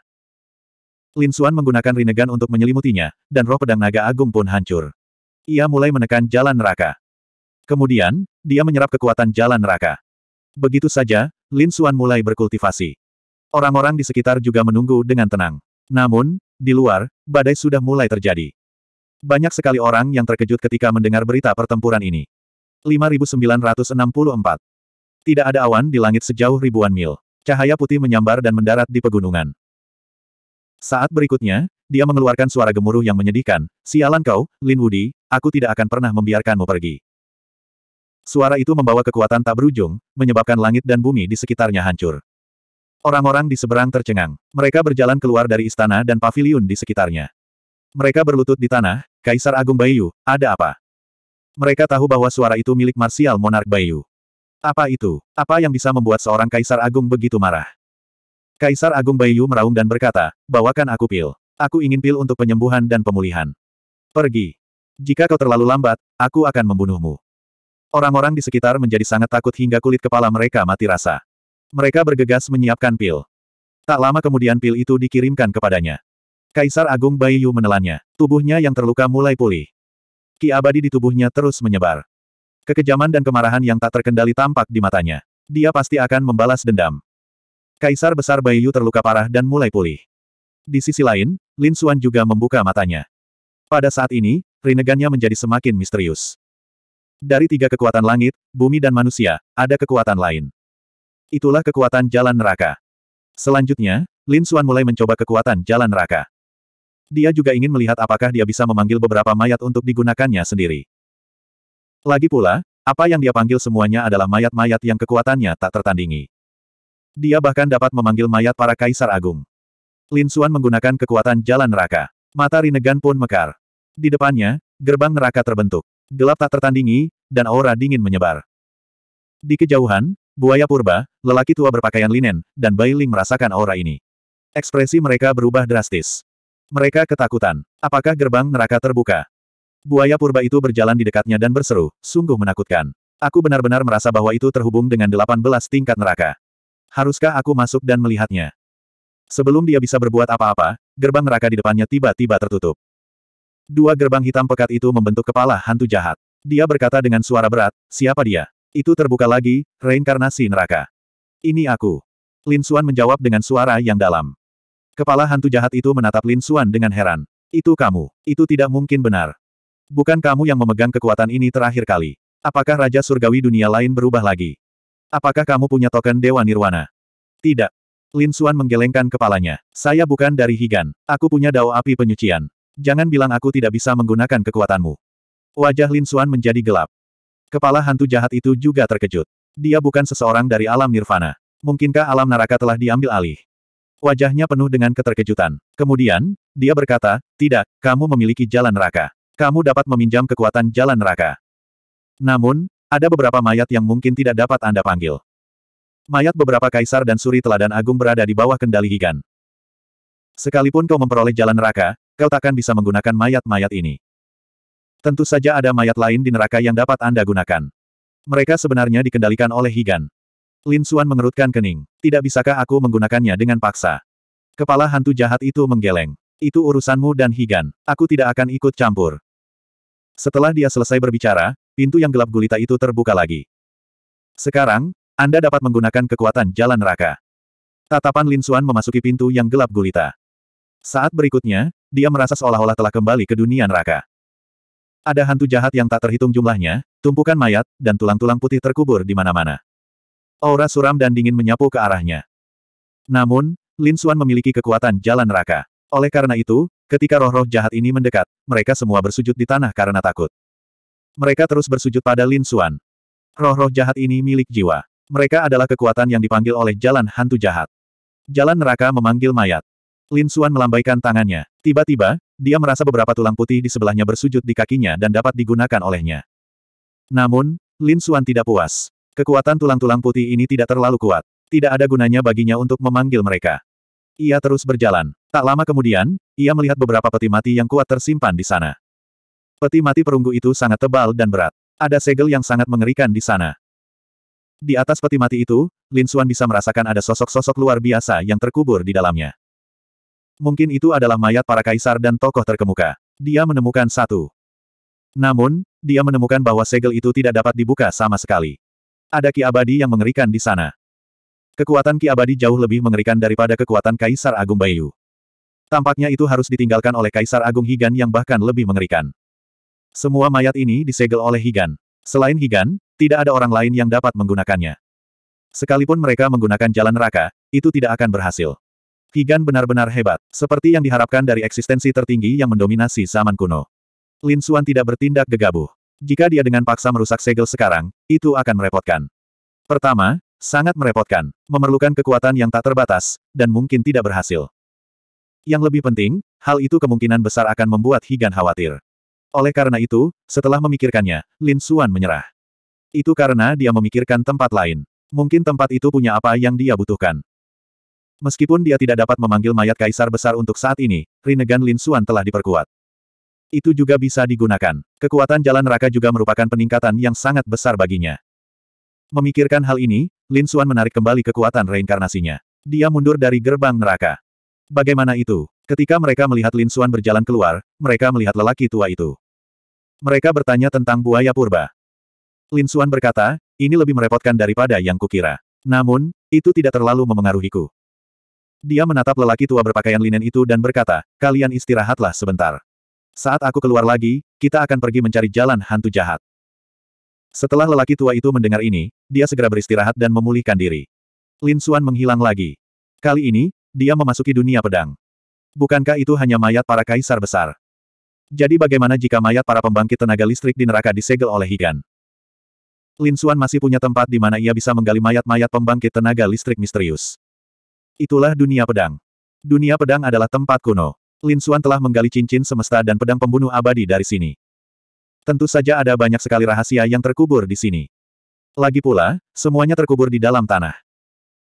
Lin Xuan menggunakan rinegan untuk menyelimutinya, dan roh pedang naga agung pun hancur. Ia mulai menekan jalan neraka. Kemudian, dia menyerap kekuatan jalan neraka. Begitu saja, Lin Xuan mulai berkultivasi. Orang-orang di sekitar juga menunggu dengan tenang. Namun, di luar, badai sudah mulai terjadi. Banyak sekali orang yang terkejut ketika mendengar berita pertempuran ini. 5964. Tidak ada awan di langit sejauh ribuan mil. Cahaya putih menyambar dan mendarat di pegunungan. Saat berikutnya, dia mengeluarkan suara gemuruh yang menyedihkan, Sialan kau, Lin Wudi, aku tidak akan pernah membiarkanmu pergi. Suara itu membawa kekuatan tak berujung, menyebabkan langit dan bumi di sekitarnya hancur. Orang-orang di seberang tercengang. Mereka berjalan keluar dari istana dan paviliun di sekitarnya. Mereka berlutut di tanah, Kaisar Agung Bayu, ada apa? Mereka tahu bahwa suara itu milik Marsial Monark Bayu. Apa itu? Apa yang bisa membuat seorang Kaisar Agung begitu marah? Kaisar Agung Bayu meraung dan berkata, bawakan aku pil. Aku ingin pil untuk penyembuhan dan pemulihan. Pergi. Jika kau terlalu lambat, aku akan membunuhmu. Orang-orang di sekitar menjadi sangat takut hingga kulit kepala mereka mati rasa. Mereka bergegas menyiapkan pil. Tak lama kemudian pil itu dikirimkan kepadanya. Kaisar Agung Baiyu menelannya. Tubuhnya yang terluka mulai pulih. Ki abadi di tubuhnya terus menyebar. Kekejaman dan kemarahan yang tak terkendali tampak di matanya. Dia pasti akan membalas dendam. Kaisar Besar Baiyu terluka parah dan mulai pulih. Di sisi lain, Lin Xuan juga membuka matanya. Pada saat ini, rinegannya menjadi semakin misterius. Dari tiga kekuatan langit, bumi dan manusia, ada kekuatan lain. Itulah kekuatan jalan neraka. Selanjutnya, Lin Xuan mulai mencoba kekuatan jalan neraka. Dia juga ingin melihat apakah dia bisa memanggil beberapa mayat untuk digunakannya sendiri. Lagi pula, apa yang dia panggil semuanya adalah mayat-mayat yang kekuatannya tak tertandingi. Dia bahkan dapat memanggil mayat para kaisar agung. Lin Xuan menggunakan kekuatan jalan neraka. Mata Rinnegan pun mekar. Di depannya, gerbang neraka terbentuk. Gelap tak tertandingi, dan aura dingin menyebar. Di kejauhan, buaya purba, lelaki tua berpakaian linen, dan Ling merasakan aura ini. Ekspresi mereka berubah drastis. Mereka ketakutan. Apakah gerbang neraka terbuka? Buaya purba itu berjalan di dekatnya dan berseru, sungguh menakutkan. Aku benar-benar merasa bahwa itu terhubung dengan 18 tingkat neraka. Haruskah aku masuk dan melihatnya? Sebelum dia bisa berbuat apa-apa, gerbang neraka di depannya tiba-tiba tertutup. Dua gerbang hitam pekat itu membentuk kepala hantu jahat. Dia berkata dengan suara berat, siapa dia? Itu terbuka lagi, reinkarnasi neraka. Ini aku. Lin Xuan menjawab dengan suara yang dalam. Kepala hantu jahat itu menatap Lin Xuan dengan heran. Itu kamu. Itu tidak mungkin benar. Bukan kamu yang memegang kekuatan ini terakhir kali. Apakah Raja Surgawi dunia lain berubah lagi? Apakah kamu punya token Dewa Nirwana? Tidak. Lin Xuan menggelengkan kepalanya. Saya bukan dari Higan. Aku punya dao api penyucian. Jangan bilang aku tidak bisa menggunakan kekuatanmu. Wajah Lin Xuan menjadi gelap. Kepala hantu jahat itu juga terkejut. Dia bukan seseorang dari alam nirvana. Mungkinkah alam neraka telah diambil alih? Wajahnya penuh dengan keterkejutan. Kemudian, dia berkata, Tidak, kamu memiliki jalan neraka. Kamu dapat meminjam kekuatan jalan neraka. Namun, ada beberapa mayat yang mungkin tidak dapat Anda panggil. Mayat beberapa kaisar dan suri teladan agung berada di bawah kendali Higan. Sekalipun kau memperoleh jalan neraka, Kau takkan bisa menggunakan mayat-mayat ini. Tentu saja ada mayat lain di neraka yang dapat Anda gunakan. Mereka sebenarnya dikendalikan oleh Higan. Lin Xuan mengerutkan kening. Tidak bisakah aku menggunakannya dengan paksa? Kepala hantu jahat itu menggeleng. Itu urusanmu dan Higan. Aku tidak akan ikut campur. Setelah dia selesai berbicara, pintu yang gelap gulita itu terbuka lagi. Sekarang, Anda dapat menggunakan kekuatan jalan neraka. Tatapan Lin Xuan memasuki pintu yang gelap gulita. Saat berikutnya, dia merasa seolah-olah telah kembali ke dunia neraka. Ada hantu jahat yang tak terhitung jumlahnya, tumpukan mayat, dan tulang-tulang putih terkubur di mana-mana. Aura suram dan dingin menyapu ke arahnya. Namun, Lin Xuan memiliki kekuatan jalan neraka. Oleh karena itu, ketika roh-roh jahat ini mendekat, mereka semua bersujud di tanah karena takut. Mereka terus bersujud pada Lin Xuan. Roh-roh jahat ini milik jiwa. Mereka adalah kekuatan yang dipanggil oleh jalan hantu jahat. Jalan neraka memanggil mayat. Lin Xuan melambaikan tangannya. Tiba-tiba, dia merasa beberapa tulang putih di sebelahnya bersujud di kakinya dan dapat digunakan olehnya. Namun, Lin Xuan tidak puas. Kekuatan tulang-tulang putih ini tidak terlalu kuat. Tidak ada gunanya baginya untuk memanggil mereka. Ia terus berjalan. Tak lama kemudian, ia melihat beberapa peti mati yang kuat tersimpan di sana. Peti mati perunggu itu sangat tebal dan berat. Ada segel yang sangat mengerikan di sana. Di atas peti mati itu, Lin Xuan bisa merasakan ada sosok-sosok luar biasa yang terkubur di dalamnya. Mungkin itu adalah mayat para kaisar dan tokoh terkemuka. Dia menemukan satu. Namun, dia menemukan bahwa segel itu tidak dapat dibuka sama sekali. Ada ki abadi yang mengerikan di sana. Kekuatan ki abadi jauh lebih mengerikan daripada kekuatan Kaisar Agung Bayu. Tampaknya itu harus ditinggalkan oleh Kaisar Agung Higan yang bahkan lebih mengerikan. Semua mayat ini disegel oleh Higan. Selain Higan, tidak ada orang lain yang dapat menggunakannya. Sekalipun mereka menggunakan jalan neraka, itu tidak akan berhasil. Kigan benar-benar hebat, seperti yang diharapkan dari eksistensi tertinggi yang mendominasi zaman kuno. Lin Xuan tidak bertindak gegabah. Jika dia dengan paksa merusak segel sekarang, itu akan merepotkan. Pertama, sangat merepotkan, memerlukan kekuatan yang tak terbatas, dan mungkin tidak berhasil. Yang lebih penting, hal itu kemungkinan besar akan membuat Higan khawatir. Oleh karena itu, setelah memikirkannya, Lin Xuan menyerah. Itu karena dia memikirkan tempat lain. Mungkin tempat itu punya apa yang dia butuhkan. Meskipun dia tidak dapat memanggil mayat kaisar besar untuk saat ini, Rinnegan Lin Xuan telah diperkuat. Itu juga bisa digunakan. Kekuatan jalan Neraka juga merupakan peningkatan yang sangat besar baginya. Memikirkan hal ini, Lin Xuan menarik kembali kekuatan reinkarnasinya. Dia mundur dari gerbang neraka. Bagaimana itu? Ketika mereka melihat Lin Xuan berjalan keluar, mereka melihat lelaki tua itu. Mereka bertanya tentang buaya purba. Lin Xuan berkata, ini lebih merepotkan daripada yang kukira. Namun, itu tidak terlalu memengaruhiku. Dia menatap lelaki tua berpakaian linen itu dan berkata, kalian istirahatlah sebentar. Saat aku keluar lagi, kita akan pergi mencari jalan hantu jahat. Setelah lelaki tua itu mendengar ini, dia segera beristirahat dan memulihkan diri. Lin Xuan menghilang lagi. Kali ini, dia memasuki dunia pedang. Bukankah itu hanya mayat para kaisar besar? Jadi bagaimana jika mayat para pembangkit tenaga listrik di neraka disegel oleh Higan? Lin Xuan masih punya tempat di mana ia bisa menggali mayat-mayat pembangkit tenaga listrik misterius. Itulah dunia pedang. Dunia pedang adalah tempat kuno. Lin Xuan telah menggali cincin semesta dan pedang pembunuh abadi dari sini. Tentu saja ada banyak sekali rahasia yang terkubur di sini. Lagi pula, semuanya terkubur di dalam tanah.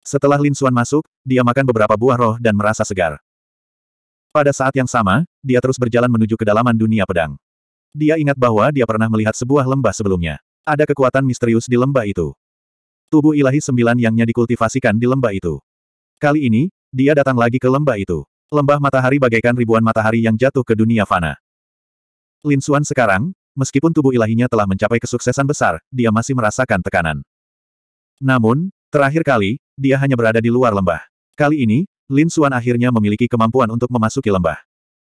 Setelah Lin Xuan masuk, dia makan beberapa buah roh dan merasa segar. Pada saat yang sama, dia terus berjalan menuju kedalaman dunia pedang. Dia ingat bahwa dia pernah melihat sebuah lembah sebelumnya. Ada kekuatan misterius di lembah itu. Tubuh ilahi sembilan yangnya dikultivasikan di lembah itu. Kali ini, dia datang lagi ke lembah itu. Lembah matahari bagaikan ribuan matahari yang jatuh ke dunia fana. Lin Xuan sekarang, meskipun tubuh ilahinya telah mencapai kesuksesan besar, dia masih merasakan tekanan. Namun, terakhir kali, dia hanya berada di luar lembah. Kali ini, Lin Xuan akhirnya memiliki kemampuan untuk memasuki lembah.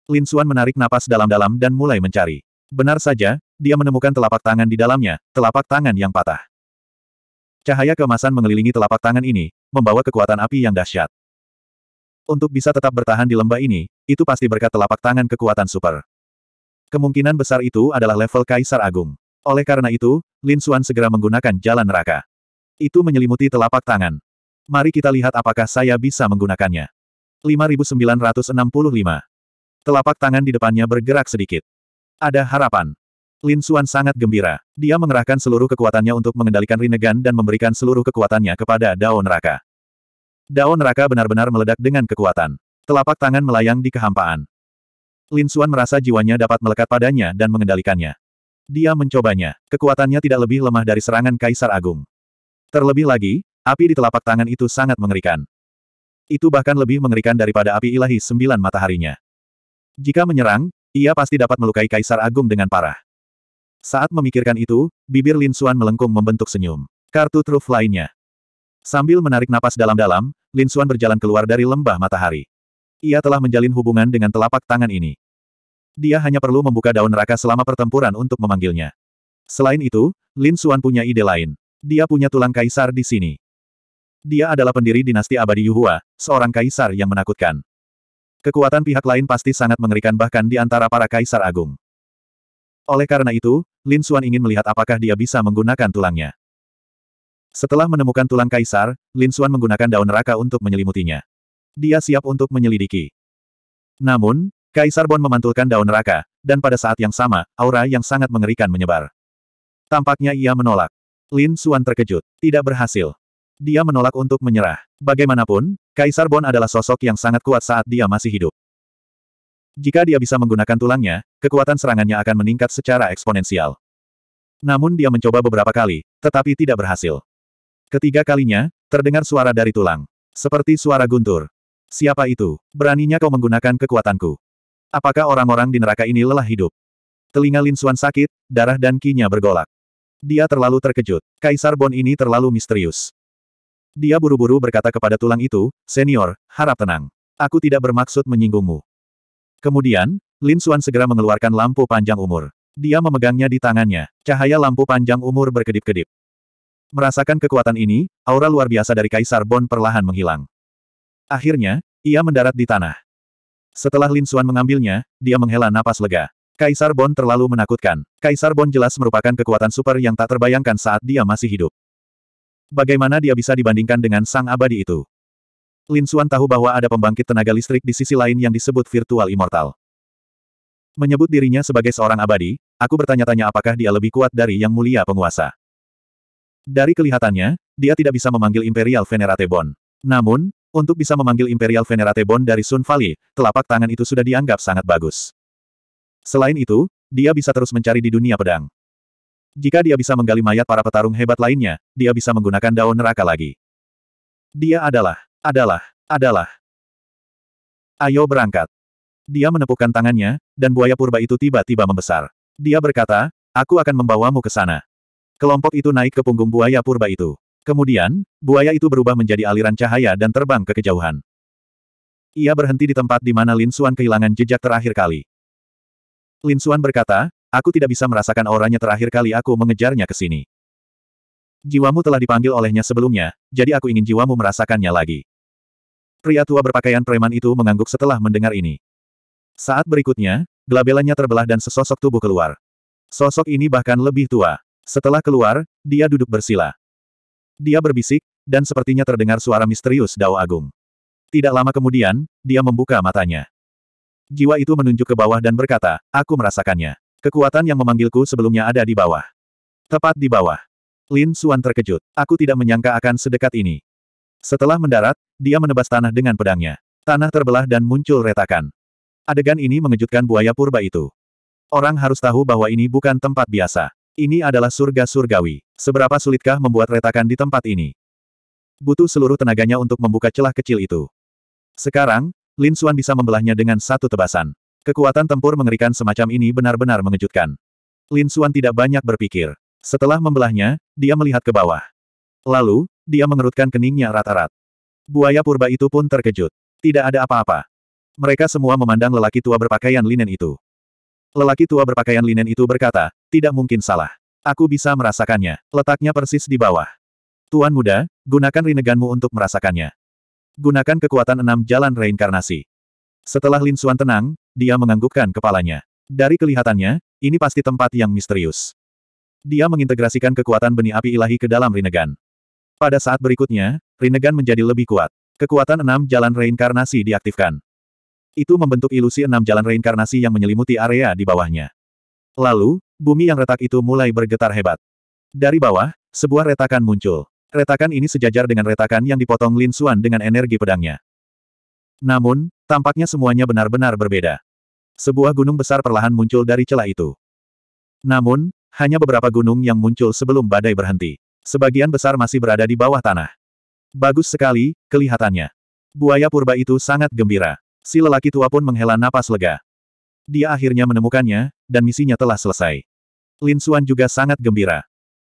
Lin Xuan menarik napas dalam-dalam dan mulai mencari. Benar saja, dia menemukan telapak tangan di dalamnya, telapak tangan yang patah. Cahaya kemasan mengelilingi telapak tangan ini, membawa kekuatan api yang dahsyat. Untuk bisa tetap bertahan di lembah ini, itu pasti berkat telapak tangan kekuatan super. Kemungkinan besar itu adalah level Kaisar Agung. Oleh karena itu, Lin Xuan segera menggunakan jalan neraka. Itu menyelimuti telapak tangan. Mari kita lihat apakah saya bisa menggunakannya. 5965. Telapak tangan di depannya bergerak sedikit. Ada harapan. Lin Xuan sangat gembira. Dia mengerahkan seluruh kekuatannya untuk mengendalikan Rinnegan dan memberikan seluruh kekuatannya kepada Dao Neraka. Dao Neraka benar-benar meledak dengan kekuatan. Telapak tangan melayang di kehampaan. Lin Xuan merasa jiwanya dapat melekat padanya dan mengendalikannya. Dia mencobanya. Kekuatannya tidak lebih lemah dari serangan Kaisar Agung. Terlebih lagi, api di telapak tangan itu sangat mengerikan. Itu bahkan lebih mengerikan daripada api ilahi sembilan mataharinya. Jika menyerang, ia pasti dapat melukai Kaisar Agung dengan parah. Saat memikirkan itu, bibir Lin Xuan melengkung membentuk senyum. Kartu truf lainnya. Sambil menarik napas dalam-dalam, Lin Xuan berjalan keluar dari lembah matahari. Ia telah menjalin hubungan dengan telapak tangan ini. Dia hanya perlu membuka daun raka selama pertempuran untuk memanggilnya. Selain itu, Lin Xuan punya ide lain. Dia punya tulang kaisar di sini. Dia adalah pendiri dinasti abadi Yuhua, seorang kaisar yang menakutkan. Kekuatan pihak lain pasti sangat mengerikan bahkan di antara para kaisar agung. Oleh karena itu, Lin Xuan ingin melihat apakah dia bisa menggunakan tulangnya. Setelah menemukan tulang kaisar, Lin Xuan menggunakan daun neraka untuk menyelimutinya. Dia siap untuk menyelidiki. Namun, Kaisar Bon memantulkan daun neraka, dan pada saat yang sama, aura yang sangat mengerikan menyebar. Tampaknya ia menolak. Lin Xuan terkejut. Tidak berhasil. Dia menolak untuk menyerah. Bagaimanapun, Kaisar Bon adalah sosok yang sangat kuat saat dia masih hidup. Jika dia bisa menggunakan tulangnya, kekuatan serangannya akan meningkat secara eksponensial. Namun dia mencoba beberapa kali, tetapi tidak berhasil. Ketiga kalinya, terdengar suara dari tulang. Seperti suara guntur. Siapa itu? Beraninya kau menggunakan kekuatanku. Apakah orang-orang di neraka ini lelah hidup? Telinga Lin Suan sakit, darah dan kinya bergolak. Dia terlalu terkejut. Kaisar Bon ini terlalu misterius. Dia buru-buru berkata kepada tulang itu, Senior, harap tenang. Aku tidak bermaksud menyinggungmu. Kemudian, Lin Suan segera mengeluarkan lampu panjang umur. Dia memegangnya di tangannya. Cahaya lampu panjang umur berkedip-kedip. Merasakan kekuatan ini, aura luar biasa dari Kaisar Bon perlahan menghilang. Akhirnya, ia mendarat di tanah. Setelah Lin Suan mengambilnya, dia menghela napas lega. Kaisar Bon terlalu menakutkan. Kaisar Bon jelas merupakan kekuatan super yang tak terbayangkan saat dia masih hidup. Bagaimana dia bisa dibandingkan dengan sang abadi itu? Lin Xuan tahu bahwa ada pembangkit tenaga listrik di sisi lain yang disebut virtual immortal. Menyebut dirinya sebagai seorang abadi, aku bertanya-tanya apakah dia lebih kuat dari yang mulia penguasa. Dari kelihatannya, dia tidak bisa memanggil Imperial Venerate Bond. Namun, untuk bisa memanggil Imperial Venerate Bond dari Sun Valley, telapak tangan itu sudah dianggap sangat bagus. Selain itu, dia bisa terus mencari di dunia pedang. Jika dia bisa menggali mayat para petarung hebat lainnya, dia bisa menggunakan daun neraka lagi. Dia adalah adalah, adalah. Ayo berangkat. Dia menepukkan tangannya, dan buaya purba itu tiba-tiba membesar. Dia berkata, aku akan membawamu ke sana. Kelompok itu naik ke punggung buaya purba itu. Kemudian, buaya itu berubah menjadi aliran cahaya dan terbang ke kejauhan. Ia berhenti di tempat di mana Lin Suan kehilangan jejak terakhir kali. Lin Suan berkata, aku tidak bisa merasakan orangnya terakhir kali aku mengejarnya ke sini. Jiwamu telah dipanggil olehnya sebelumnya, jadi aku ingin jiwamu merasakannya lagi. Pria tua berpakaian preman itu mengangguk setelah mendengar ini. Saat berikutnya, gelabelannya terbelah dan sesosok tubuh keluar. Sosok ini bahkan lebih tua. Setelah keluar, dia duduk bersila. Dia berbisik, dan sepertinya terdengar suara misterius Dao Agung. Tidak lama kemudian, dia membuka matanya. Jiwa itu menunjuk ke bawah dan berkata, aku merasakannya. Kekuatan yang memanggilku sebelumnya ada di bawah. Tepat di bawah. Lin Suan terkejut. Aku tidak menyangka akan sedekat ini. Setelah mendarat, dia menebas tanah dengan pedangnya. Tanah terbelah dan muncul retakan. Adegan ini mengejutkan buaya purba itu. Orang harus tahu bahwa ini bukan tempat biasa. Ini adalah surga surgawi. Seberapa sulitkah membuat retakan di tempat ini? Butuh seluruh tenaganya untuk membuka celah kecil itu. Sekarang, Lin Xuan bisa membelahnya dengan satu tebasan. Kekuatan tempur mengerikan semacam ini benar-benar mengejutkan. Lin Xuan tidak banyak berpikir. Setelah membelahnya, dia melihat ke bawah. Lalu, dia mengerutkan keningnya rata-rat. Buaya purba itu pun terkejut. Tidak ada apa-apa. Mereka semua memandang lelaki tua berpakaian linen itu. Lelaki tua berpakaian linen itu berkata, tidak mungkin salah. Aku bisa merasakannya. Letaknya persis di bawah. Tuan muda, gunakan rineganmu untuk merasakannya. Gunakan kekuatan enam jalan reinkarnasi. Setelah Lin Xuan tenang, dia menganggukkan kepalanya. Dari kelihatannya, ini pasti tempat yang misterius. Dia mengintegrasikan kekuatan benih api ilahi ke dalam rinegan pada saat berikutnya, Rinnegan menjadi lebih kuat. Kekuatan enam jalan reinkarnasi diaktifkan. Itu membentuk ilusi enam jalan reinkarnasi yang menyelimuti area di bawahnya. Lalu, bumi yang retak itu mulai bergetar hebat. Dari bawah, sebuah retakan muncul. Retakan ini sejajar dengan retakan yang dipotong Lin Xuan dengan energi pedangnya. Namun, tampaknya semuanya benar-benar berbeda. Sebuah gunung besar perlahan muncul dari celah itu. Namun, hanya beberapa gunung yang muncul sebelum badai berhenti. Sebagian besar masih berada di bawah tanah. Bagus sekali, kelihatannya. Buaya purba itu sangat gembira. Si lelaki tua pun menghela napas lega. Dia akhirnya menemukannya, dan misinya telah selesai. Lin Xuan juga sangat gembira.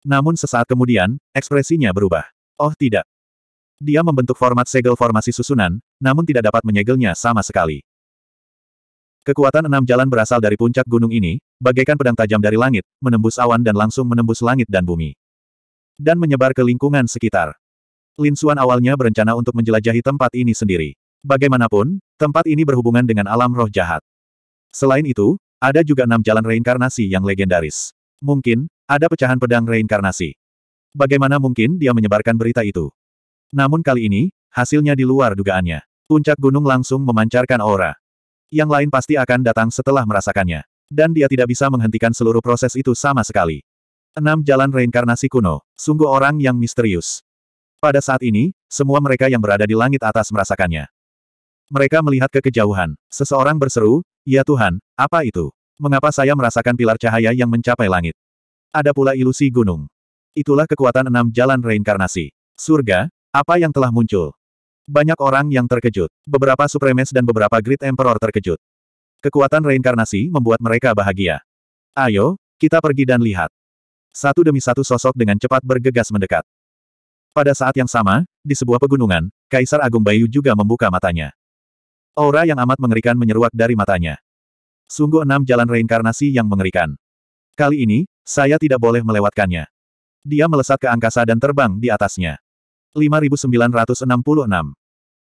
Namun sesaat kemudian, ekspresinya berubah. Oh tidak. Dia membentuk format segel formasi susunan, namun tidak dapat menyegelnya sama sekali. Kekuatan enam jalan berasal dari puncak gunung ini, bagaikan pedang tajam dari langit, menembus awan dan langsung menembus langit dan bumi dan menyebar ke lingkungan sekitar. Lin Xuan awalnya berencana untuk menjelajahi tempat ini sendiri. Bagaimanapun, tempat ini berhubungan dengan alam roh jahat. Selain itu, ada juga enam jalan reinkarnasi yang legendaris. Mungkin, ada pecahan pedang reinkarnasi. Bagaimana mungkin dia menyebarkan berita itu? Namun kali ini, hasilnya di luar dugaannya. Puncak gunung langsung memancarkan aura. Yang lain pasti akan datang setelah merasakannya. Dan dia tidak bisa menghentikan seluruh proses itu sama sekali. Enam jalan reinkarnasi kuno, sungguh orang yang misterius. Pada saat ini, semua mereka yang berada di langit atas merasakannya. Mereka melihat ke kejauhan. Seseorang berseru, Ya Tuhan, apa itu? Mengapa saya merasakan pilar cahaya yang mencapai langit? Ada pula ilusi gunung. Itulah kekuatan enam jalan reinkarnasi. Surga, apa yang telah muncul? Banyak orang yang terkejut. Beberapa supremes dan beberapa Great Emperor terkejut. Kekuatan reinkarnasi membuat mereka bahagia. Ayo, kita pergi dan lihat. Satu demi satu sosok dengan cepat bergegas mendekat. Pada saat yang sama, di sebuah pegunungan, Kaisar Agung Bayu juga membuka matanya. Aura yang amat mengerikan menyeruak dari matanya. Sungguh enam jalan reinkarnasi yang mengerikan. Kali ini, saya tidak boleh melewatkannya. Dia melesat ke angkasa dan terbang di atasnya. 5966.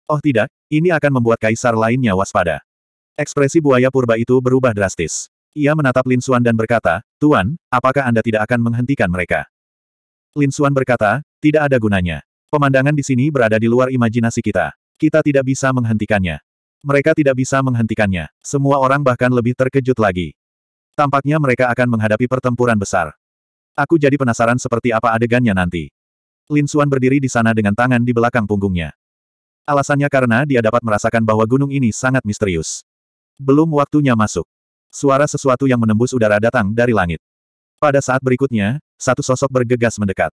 Oh tidak, ini akan membuat kaisar lainnya waspada. Ekspresi buaya purba itu berubah drastis. Ia menatap Lin Xuan dan berkata, Tuan, apakah Anda tidak akan menghentikan mereka? Lin Xuan berkata, tidak ada gunanya. Pemandangan di sini berada di luar imajinasi kita. Kita tidak bisa menghentikannya. Mereka tidak bisa menghentikannya. Semua orang bahkan lebih terkejut lagi. Tampaknya mereka akan menghadapi pertempuran besar. Aku jadi penasaran seperti apa adegannya nanti. Lin Xuan berdiri di sana dengan tangan di belakang punggungnya. Alasannya karena dia dapat merasakan bahwa gunung ini sangat misterius. Belum waktunya masuk. Suara sesuatu yang menembus udara datang dari langit. Pada saat berikutnya, satu sosok bergegas mendekat.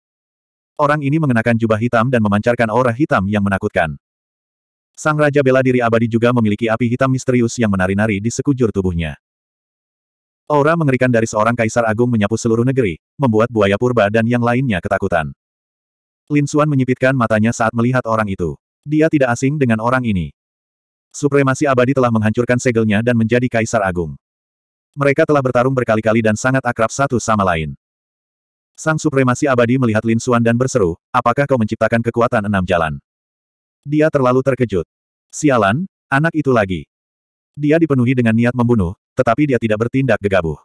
Orang ini mengenakan jubah hitam dan memancarkan aura hitam yang menakutkan. Sang Raja Bela Diri Abadi juga memiliki api hitam misterius yang menari-nari di sekujur tubuhnya. Aura mengerikan dari seorang kaisar agung menyapu seluruh negeri, membuat buaya purba dan yang lainnya ketakutan. Lin Xuan menyipitkan matanya saat melihat orang itu. Dia tidak asing dengan orang ini. Supremasi abadi telah menghancurkan segelnya dan menjadi kaisar agung. Mereka telah bertarung berkali-kali dan sangat akrab satu sama lain. Sang supremasi abadi melihat Lin Xuan dan berseru, apakah kau menciptakan kekuatan enam jalan? Dia terlalu terkejut. Sialan, anak itu lagi. Dia dipenuhi dengan niat membunuh, tetapi dia tidak bertindak gegabah.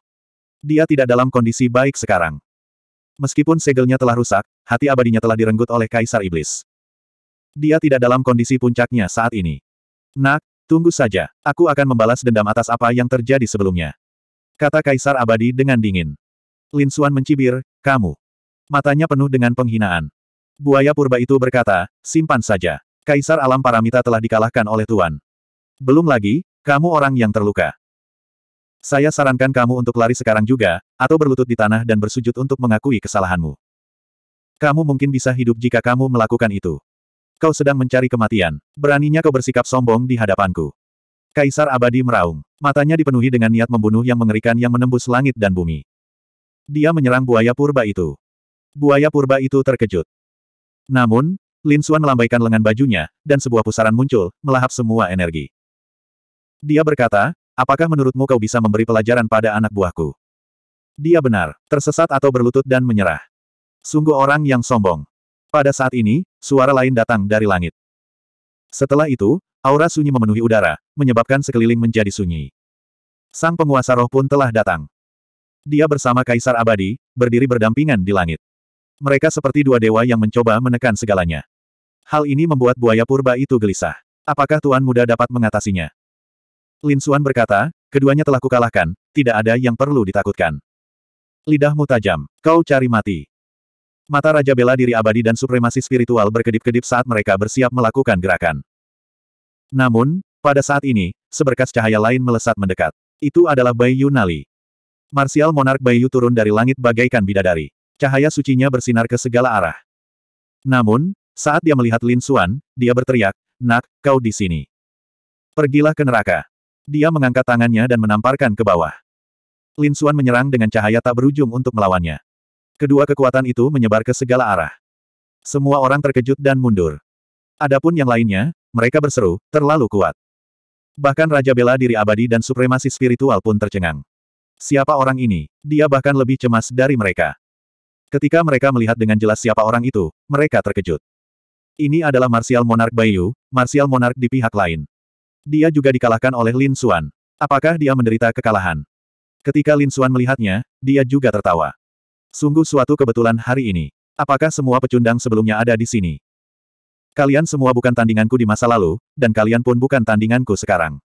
Dia tidak dalam kondisi baik sekarang. Meskipun segelnya telah rusak, hati abadinya telah direnggut oleh Kaisar Iblis. Dia tidak dalam kondisi puncaknya saat ini. Nak, tunggu saja, aku akan membalas dendam atas apa yang terjadi sebelumnya. Kata Kaisar Abadi dengan dingin. Lin Suan mencibir, kamu. Matanya penuh dengan penghinaan. Buaya purba itu berkata, simpan saja. Kaisar alam paramita telah dikalahkan oleh Tuan. Belum lagi, kamu orang yang terluka. Saya sarankan kamu untuk lari sekarang juga, atau berlutut di tanah dan bersujud untuk mengakui kesalahanmu. Kamu mungkin bisa hidup jika kamu melakukan itu. Kau sedang mencari kematian. Beraninya kau bersikap sombong di hadapanku. Kaisar abadi meraung. Matanya dipenuhi dengan niat membunuh yang mengerikan yang menembus langit dan bumi. Dia menyerang buaya purba itu. Buaya purba itu terkejut. Namun, Lin Xuan melambaikan lengan bajunya, dan sebuah pusaran muncul, melahap semua energi. Dia berkata, apakah menurutmu kau bisa memberi pelajaran pada anak buahku? Dia benar, tersesat atau berlutut dan menyerah. Sungguh orang yang sombong. Pada saat ini, suara lain datang dari langit. Setelah itu, Aura sunyi memenuhi udara, menyebabkan sekeliling menjadi sunyi. Sang penguasa roh pun telah datang. Dia bersama Kaisar Abadi, berdiri berdampingan di langit. Mereka seperti dua dewa yang mencoba menekan segalanya. Hal ini membuat buaya purba itu gelisah. Apakah Tuan Muda dapat mengatasinya? Lin Xuan berkata, keduanya telah kukalahkan, tidak ada yang perlu ditakutkan. Lidahmu tajam, kau cari mati. Mata Raja Bela Diri Abadi dan Supremasi Spiritual berkedip-kedip saat mereka bersiap melakukan gerakan. Namun, pada saat ini, seberkas cahaya lain melesat mendekat. Itu adalah Bayu Nali. Marsial Monark Bayu turun dari langit bagaikan bidadari. Cahaya sucinya bersinar ke segala arah. Namun, saat dia melihat Lin Xuan, dia berteriak, Nak, kau di sini. Pergilah ke neraka. Dia mengangkat tangannya dan menamparkan ke bawah. Lin Xuan menyerang dengan cahaya tak berujung untuk melawannya. Kedua kekuatan itu menyebar ke segala arah. Semua orang terkejut dan mundur. Adapun yang lainnya, mereka berseru, terlalu kuat. Bahkan Raja Bela Diri Abadi dan Supremasi Spiritual pun tercengang. Siapa orang ini? Dia bahkan lebih cemas dari mereka. Ketika mereka melihat dengan jelas siapa orang itu, mereka terkejut. Ini adalah Martial Monarch Bayu, Martial Monarch di pihak lain. Dia juga dikalahkan oleh Lin Xuan. Apakah dia menderita kekalahan? Ketika Lin Xuan melihatnya, dia juga tertawa. Sungguh suatu kebetulan hari ini. Apakah semua pecundang sebelumnya ada di sini? Kalian semua bukan tandinganku di masa lalu, dan kalian pun bukan tandinganku sekarang.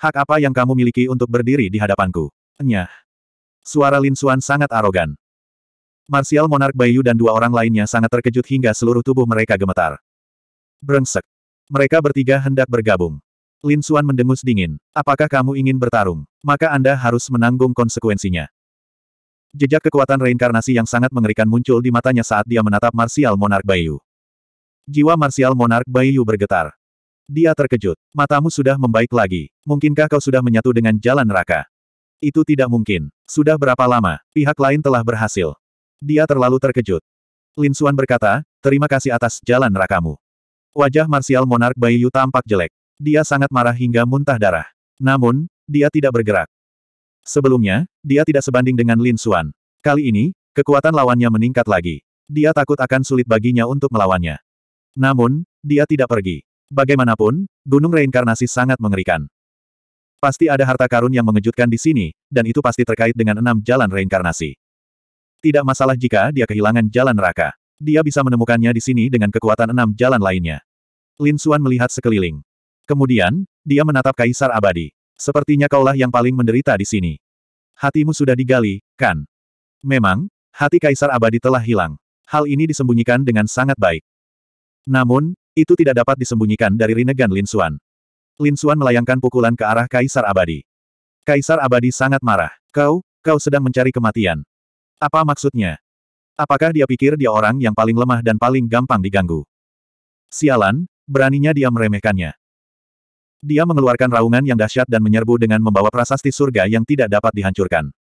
Hak apa yang kamu miliki untuk berdiri di hadapanku? Nyah. Suara Lin Suan sangat arogan. Martial Monark Bayu dan dua orang lainnya sangat terkejut hingga seluruh tubuh mereka gemetar. Brengsek. Mereka bertiga hendak bergabung. Lin Suan mendengus dingin. Apakah kamu ingin bertarung? Maka Anda harus menanggung konsekuensinya. Jejak kekuatan reinkarnasi yang sangat mengerikan muncul di matanya saat dia menatap Martial Monark Bayu. Jiwa marsial monark Bayu bergetar. Dia terkejut. Matamu sudah membaik lagi. Mungkinkah kau sudah menyatu dengan jalan neraka? Itu tidak mungkin. Sudah berapa lama, pihak lain telah berhasil. Dia terlalu terkejut. Lin Suan berkata, terima kasih atas jalan nerakamu. Wajah marsial monark Bayu tampak jelek. Dia sangat marah hingga muntah darah. Namun, dia tidak bergerak. Sebelumnya, dia tidak sebanding dengan Lin Suan. Kali ini, kekuatan lawannya meningkat lagi. Dia takut akan sulit baginya untuk melawannya. Namun, dia tidak pergi. Bagaimanapun, gunung reinkarnasi sangat mengerikan. Pasti ada harta karun yang mengejutkan di sini, dan itu pasti terkait dengan enam jalan reinkarnasi. Tidak masalah jika dia kehilangan jalan neraka. Dia bisa menemukannya di sini dengan kekuatan enam jalan lainnya. Lin Suan melihat sekeliling. Kemudian, dia menatap Kaisar Abadi. Sepertinya kaulah yang paling menderita di sini. Hatimu sudah digali, kan? Memang, hati Kaisar Abadi telah hilang. Hal ini disembunyikan dengan sangat baik. Namun, itu tidak dapat disembunyikan dari Rinegan Lin Xuan. Lin Xuan melayangkan pukulan ke arah Kaisar Abadi. Kaisar Abadi sangat marah. Kau, kau sedang mencari kematian. Apa maksudnya? Apakah dia pikir dia orang yang paling lemah dan paling gampang diganggu? Sialan, beraninya dia meremehkannya. Dia mengeluarkan raungan yang dahsyat dan menyerbu dengan membawa prasasti surga yang tidak dapat dihancurkan.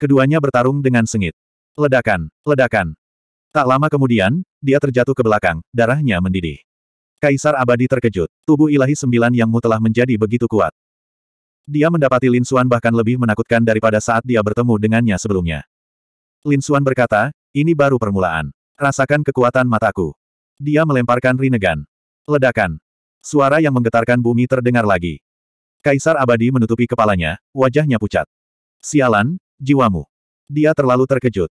Keduanya bertarung dengan sengit. Ledakan, ledakan. Tak lama kemudian, dia terjatuh ke belakang, darahnya mendidih. Kaisar abadi terkejut, tubuh ilahi sembilan yang telah menjadi begitu kuat. Dia mendapati Lin Xuan bahkan lebih menakutkan daripada saat dia bertemu dengannya sebelumnya. Lin Xuan berkata, ini baru permulaan. Rasakan kekuatan mataku. Dia melemparkan Rinnegan. Ledakan. Suara yang menggetarkan bumi terdengar lagi. Kaisar abadi menutupi kepalanya, wajahnya pucat. Sialan, jiwamu. Dia terlalu terkejut.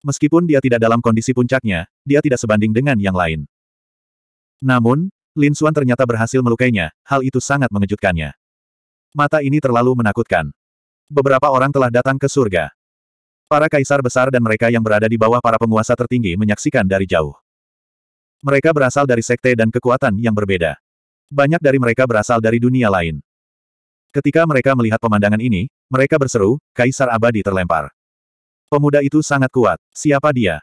Meskipun dia tidak dalam kondisi puncaknya, dia tidak sebanding dengan yang lain. Namun, Lin Xuan ternyata berhasil melukainya, hal itu sangat mengejutkannya. Mata ini terlalu menakutkan. Beberapa orang telah datang ke surga. Para kaisar besar dan mereka yang berada di bawah para penguasa tertinggi menyaksikan dari jauh. Mereka berasal dari sekte dan kekuatan yang berbeda. Banyak dari mereka berasal dari dunia lain. Ketika mereka melihat pemandangan ini, mereka berseru, Kaisar Abadi terlempar. Pemuda itu sangat kuat. Siapa dia?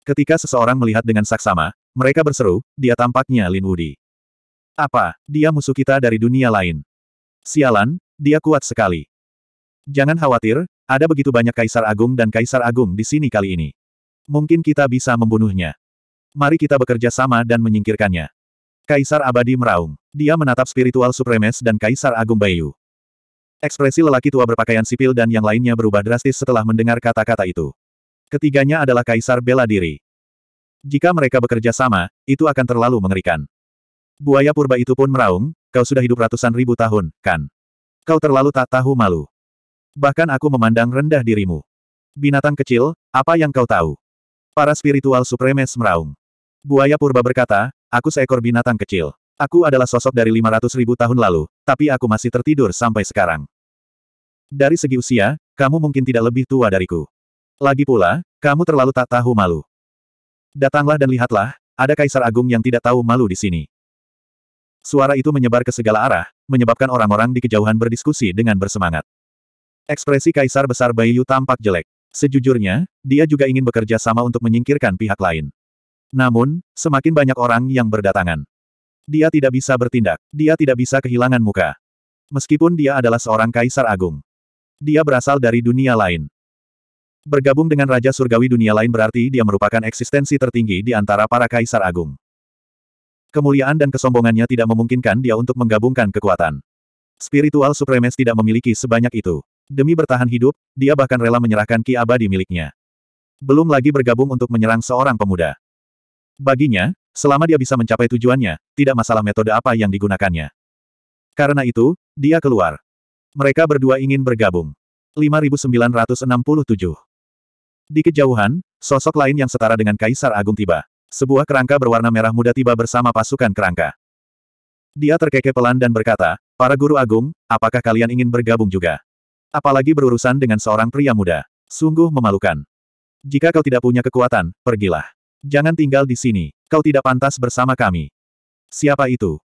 Ketika seseorang melihat dengan saksama, mereka berseru, dia tampaknya Lin Wudi. Apa, dia musuh kita dari dunia lain? Sialan, dia kuat sekali. Jangan khawatir, ada begitu banyak Kaisar Agung dan Kaisar Agung di sini kali ini. Mungkin kita bisa membunuhnya. Mari kita bekerja sama dan menyingkirkannya. Kaisar Abadi meraung. Dia menatap spiritual supremes dan Kaisar Agung Bayu. Ekspresi lelaki tua berpakaian sipil dan yang lainnya berubah drastis setelah mendengar kata-kata itu. Ketiganya adalah kaisar bela diri. Jika mereka bekerja sama, itu akan terlalu mengerikan. Buaya purba itu pun meraung, kau sudah hidup ratusan ribu tahun, kan? Kau terlalu tak tahu malu. Bahkan aku memandang rendah dirimu. Binatang kecil, apa yang kau tahu? Para spiritual supremes meraung. Buaya purba berkata, aku seekor binatang kecil. Aku adalah sosok dari 500 ribu tahun lalu, tapi aku masih tertidur sampai sekarang. Dari segi usia, kamu mungkin tidak lebih tua dariku. Lagi pula, kamu terlalu tak tahu malu. Datanglah dan lihatlah, ada kaisar agung yang tidak tahu malu di sini. Suara itu menyebar ke segala arah, menyebabkan orang-orang di kejauhan berdiskusi dengan bersemangat. Ekspresi kaisar besar Bayu tampak jelek. Sejujurnya, dia juga ingin bekerja sama untuk menyingkirkan pihak lain. Namun, semakin banyak orang yang berdatangan. Dia tidak bisa bertindak, dia tidak bisa kehilangan muka. Meskipun dia adalah seorang kaisar agung. Dia berasal dari dunia lain. Bergabung dengan Raja Surgawi dunia lain berarti dia merupakan eksistensi tertinggi di antara para kaisar agung. Kemuliaan dan kesombongannya tidak memungkinkan dia untuk menggabungkan kekuatan. Spiritual supremes tidak memiliki sebanyak itu. Demi bertahan hidup, dia bahkan rela menyerahkan ki abadi miliknya. Belum lagi bergabung untuk menyerang seorang pemuda. Baginya, selama dia bisa mencapai tujuannya, tidak masalah metode apa yang digunakannya. Karena itu, dia keluar. Mereka berdua ingin bergabung. 5967 Di kejauhan, sosok lain yang setara dengan Kaisar Agung tiba. Sebuah kerangka berwarna merah muda tiba bersama pasukan kerangka. Dia terkeke pelan dan berkata, Para guru agung, apakah kalian ingin bergabung juga? Apalagi berurusan dengan seorang pria muda. Sungguh memalukan. Jika kau tidak punya kekuatan, pergilah. Jangan tinggal di sini. Kau tidak pantas bersama kami. Siapa itu?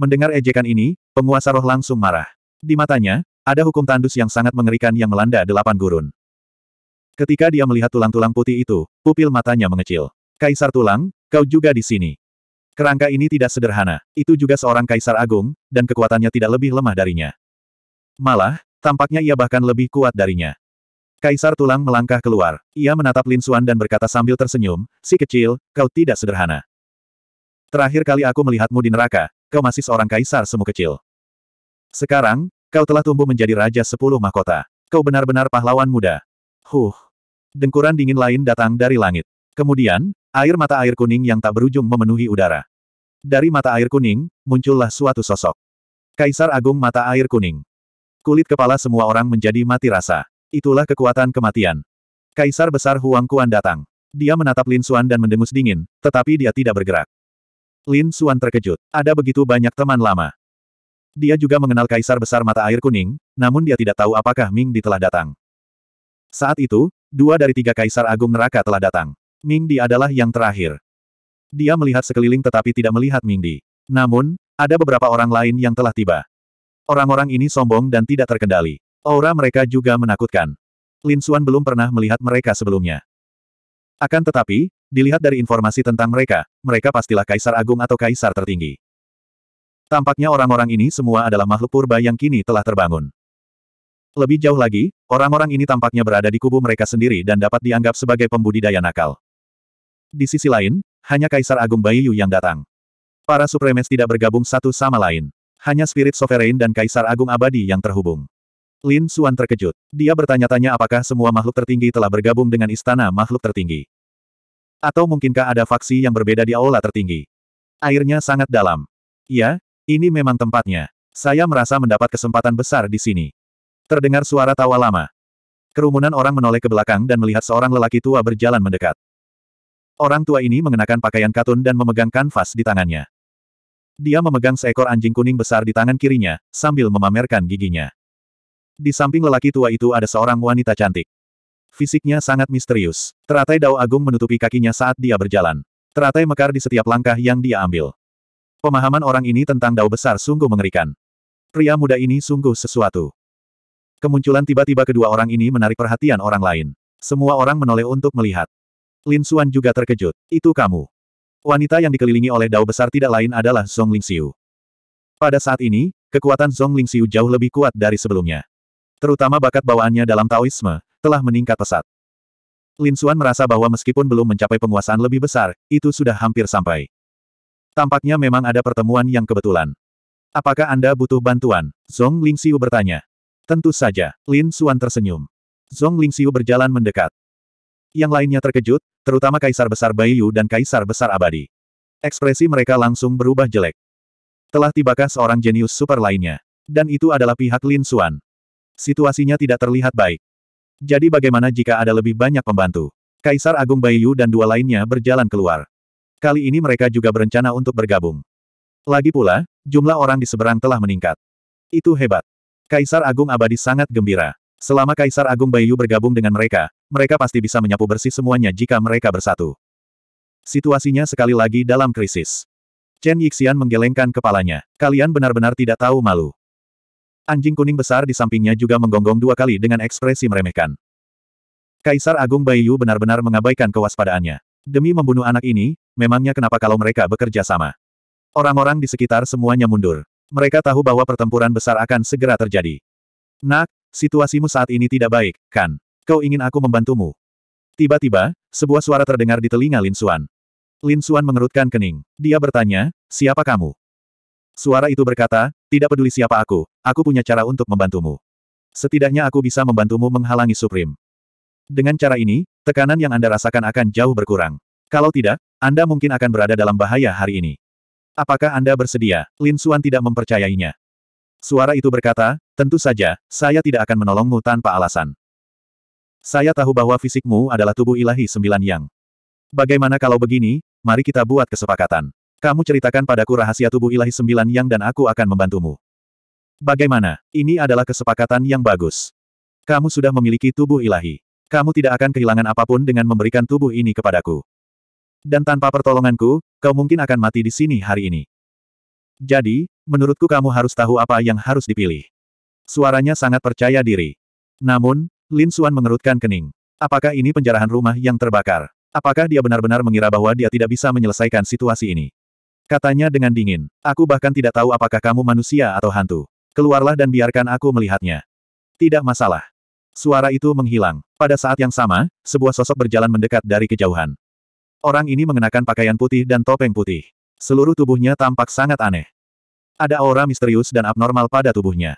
Mendengar ejekan ini, penguasa roh langsung marah. Di matanya, ada hukum tandus yang sangat mengerikan yang melanda delapan gurun. Ketika dia melihat tulang-tulang putih itu, pupil matanya mengecil. Kaisar tulang, kau juga di sini. Kerangka ini tidak sederhana, itu juga seorang kaisar agung, dan kekuatannya tidak lebih lemah darinya. Malah, tampaknya ia bahkan lebih kuat darinya. Kaisar tulang melangkah keluar, ia menatap Lin Suan dan berkata sambil tersenyum, si kecil, kau tidak sederhana. Terakhir kali aku melihatmu di neraka, kau masih seorang kaisar semu kecil. Sekarang, kau telah tumbuh menjadi Raja Sepuluh Mahkota. Kau benar-benar pahlawan muda. Huh. Dengkuran dingin lain datang dari langit. Kemudian, air mata air kuning yang tak berujung memenuhi udara. Dari mata air kuning, muncullah suatu sosok. Kaisar Agung Mata Air Kuning. Kulit kepala semua orang menjadi mati rasa. Itulah kekuatan kematian. Kaisar Besar Huang Kuan datang. Dia menatap Lin Xuan dan mendengus dingin, tetapi dia tidak bergerak. Lin Xuan terkejut. Ada begitu banyak teman lama. Dia juga mengenal Kaisar Besar Mata Air Kuning, namun dia tidak tahu apakah Ming Di telah datang. Saat itu, dua dari tiga Kaisar Agung Neraka telah datang. Ming Di adalah yang terakhir. Dia melihat sekeliling tetapi tidak melihat Ming Di. Namun, ada beberapa orang lain yang telah tiba. Orang-orang ini sombong dan tidak terkendali. Aura mereka juga menakutkan. Lin Xuan belum pernah melihat mereka sebelumnya. Akan tetapi, dilihat dari informasi tentang mereka, mereka pastilah kaisar agung atau kaisar tertinggi. Tampaknya orang-orang ini semua adalah makhluk purba yang kini telah terbangun. Lebih jauh lagi, orang-orang ini tampaknya berada di kubu mereka sendiri dan dapat dianggap sebagai pembudidaya nakal. Di sisi lain, hanya Kaisar Agung Bayu yang datang. Para supremes tidak bergabung satu sama lain. Hanya Spirit Sovereign dan Kaisar Agung Abadi yang terhubung. Lin Suan terkejut. Dia bertanya-tanya apakah semua makhluk tertinggi telah bergabung dengan istana makhluk tertinggi. Atau mungkinkah ada faksi yang berbeda di aula tertinggi. Airnya sangat dalam. Ya, ini memang tempatnya. Saya merasa mendapat kesempatan besar di sini. Terdengar suara tawa lama. Kerumunan orang menoleh ke belakang dan melihat seorang lelaki tua berjalan mendekat. Orang tua ini mengenakan pakaian katun dan memegang kanvas di tangannya. Dia memegang seekor anjing kuning besar di tangan kirinya, sambil memamerkan giginya. Di samping lelaki tua itu ada seorang wanita cantik. Fisiknya sangat misterius. Teratai dao agung menutupi kakinya saat dia berjalan. Teratai mekar di setiap langkah yang dia ambil. Pemahaman orang ini tentang dao besar sungguh mengerikan. Pria muda ini sungguh sesuatu. Kemunculan tiba-tiba kedua orang ini menarik perhatian orang lain. Semua orang menoleh untuk melihat. Lin Xuan juga terkejut. Itu kamu. Wanita yang dikelilingi oleh dao besar tidak lain adalah Zhong Lingxiu. Pada saat ini, kekuatan Zhong Lingxiu jauh lebih kuat dari sebelumnya. Terutama bakat bawaannya dalam Taoisme, telah meningkat pesat. Lin Xuan merasa bahwa meskipun belum mencapai penguasaan lebih besar, itu sudah hampir sampai. Tampaknya memang ada pertemuan yang kebetulan. Apakah Anda butuh bantuan? Zhong Lingxiu bertanya. Tentu saja, Lin Xuan tersenyum. Zhong Lingxiu berjalan mendekat. Yang lainnya terkejut, terutama Kaisar Besar Baiyu dan Kaisar Besar Abadi. Ekspresi mereka langsung berubah jelek. Telah tibakah seorang jenius super lainnya? Dan itu adalah pihak Lin Xuan. Situasinya tidak terlihat baik. Jadi bagaimana jika ada lebih banyak pembantu? Kaisar Agung Baiyu dan dua lainnya berjalan keluar. Kali ini mereka juga berencana untuk bergabung. Lagi pula, jumlah orang di seberang telah meningkat. Itu hebat. Kaisar Agung Abadi sangat gembira. Selama Kaisar Agung Bayu bergabung dengan mereka, mereka pasti bisa menyapu bersih semuanya jika mereka bersatu. Situasinya sekali lagi dalam krisis. Chen Yixian menggelengkan kepalanya. Kalian benar-benar tidak tahu malu. Anjing kuning besar di sampingnya juga menggonggong dua kali dengan ekspresi meremehkan. Kaisar Agung Bayu benar-benar mengabaikan kewaspadaannya. Demi membunuh anak ini, memangnya kenapa kalau mereka bekerja sama? Orang-orang di sekitar semuanya mundur. Mereka tahu bahwa pertempuran besar akan segera terjadi. Nak, situasimu saat ini tidak baik, kan? Kau ingin aku membantumu? Tiba-tiba, sebuah suara terdengar di telinga Lin Xuan. Lin Xuan mengerutkan kening. Dia bertanya, siapa kamu? Suara itu berkata, tidak peduli siapa aku, aku punya cara untuk membantumu. Setidaknya aku bisa membantumu menghalangi Supreme. Dengan cara ini, tekanan yang Anda rasakan akan jauh berkurang. Kalau tidak, Anda mungkin akan berada dalam bahaya hari ini. Apakah Anda bersedia? Lin Xuan tidak mempercayainya. Suara itu berkata, tentu saja, saya tidak akan menolongmu tanpa alasan. Saya tahu bahwa fisikmu adalah tubuh ilahi sembilan yang. Bagaimana kalau begini, mari kita buat kesepakatan. Kamu ceritakan padaku rahasia tubuh ilahi sembilan yang dan aku akan membantumu. Bagaimana? Ini adalah kesepakatan yang bagus. Kamu sudah memiliki tubuh ilahi. Kamu tidak akan kehilangan apapun dengan memberikan tubuh ini kepadaku. Dan tanpa pertolonganku, kau mungkin akan mati di sini hari ini. Jadi, menurutku kamu harus tahu apa yang harus dipilih. Suaranya sangat percaya diri. Namun, Lin Xuan mengerutkan kening. Apakah ini penjarahan rumah yang terbakar? Apakah dia benar-benar mengira bahwa dia tidak bisa menyelesaikan situasi ini? Katanya dengan dingin, aku bahkan tidak tahu apakah kamu manusia atau hantu. Keluarlah dan biarkan aku melihatnya. Tidak masalah. Suara itu menghilang. Pada saat yang sama, sebuah sosok berjalan mendekat dari kejauhan. Orang ini mengenakan pakaian putih dan topeng putih. Seluruh tubuhnya tampak sangat aneh. Ada aura misterius dan abnormal pada tubuhnya.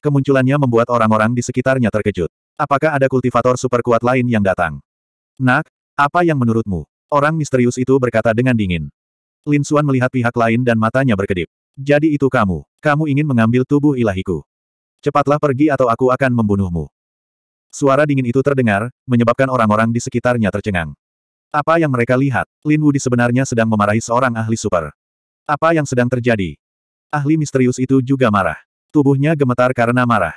Kemunculannya membuat orang-orang di sekitarnya terkejut. Apakah ada kultivator super kuat lain yang datang? Nak, apa yang menurutmu? Orang misterius itu berkata dengan dingin. Lin Xuan melihat pihak lain dan matanya berkedip. Jadi itu kamu. Kamu ingin mengambil tubuh ilahiku. Cepatlah pergi atau aku akan membunuhmu. Suara dingin itu terdengar, menyebabkan orang-orang di sekitarnya tercengang. Apa yang mereka lihat? Lin Wudi sebenarnya sedang memarahi seorang ahli super. Apa yang sedang terjadi? Ahli misterius itu juga marah. Tubuhnya gemetar karena marah.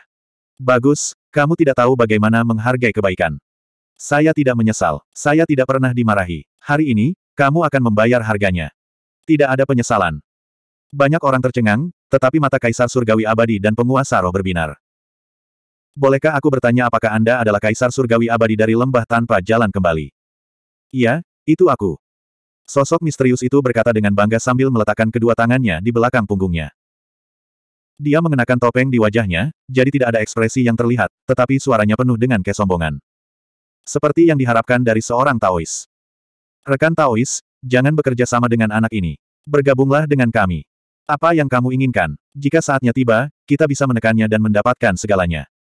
Bagus, kamu tidak tahu bagaimana menghargai kebaikan. Saya tidak menyesal. Saya tidak pernah dimarahi. Hari ini, kamu akan membayar harganya. Tidak ada penyesalan. Banyak orang tercengang, tetapi mata kaisar surgawi abadi dan penguasa roh berbinar. Bolehkah aku bertanya apakah Anda adalah kaisar surgawi abadi dari lembah tanpa jalan kembali? Iya, itu aku. Sosok misterius itu berkata dengan bangga sambil meletakkan kedua tangannya di belakang punggungnya. Dia mengenakan topeng di wajahnya, jadi tidak ada ekspresi yang terlihat, tetapi suaranya penuh dengan kesombongan. Seperti yang diharapkan dari seorang Taois. Rekan Taois, jangan bekerja sama dengan anak ini. Bergabunglah dengan kami. Apa yang kamu inginkan? Jika saatnya tiba, kita bisa menekannya dan mendapatkan segalanya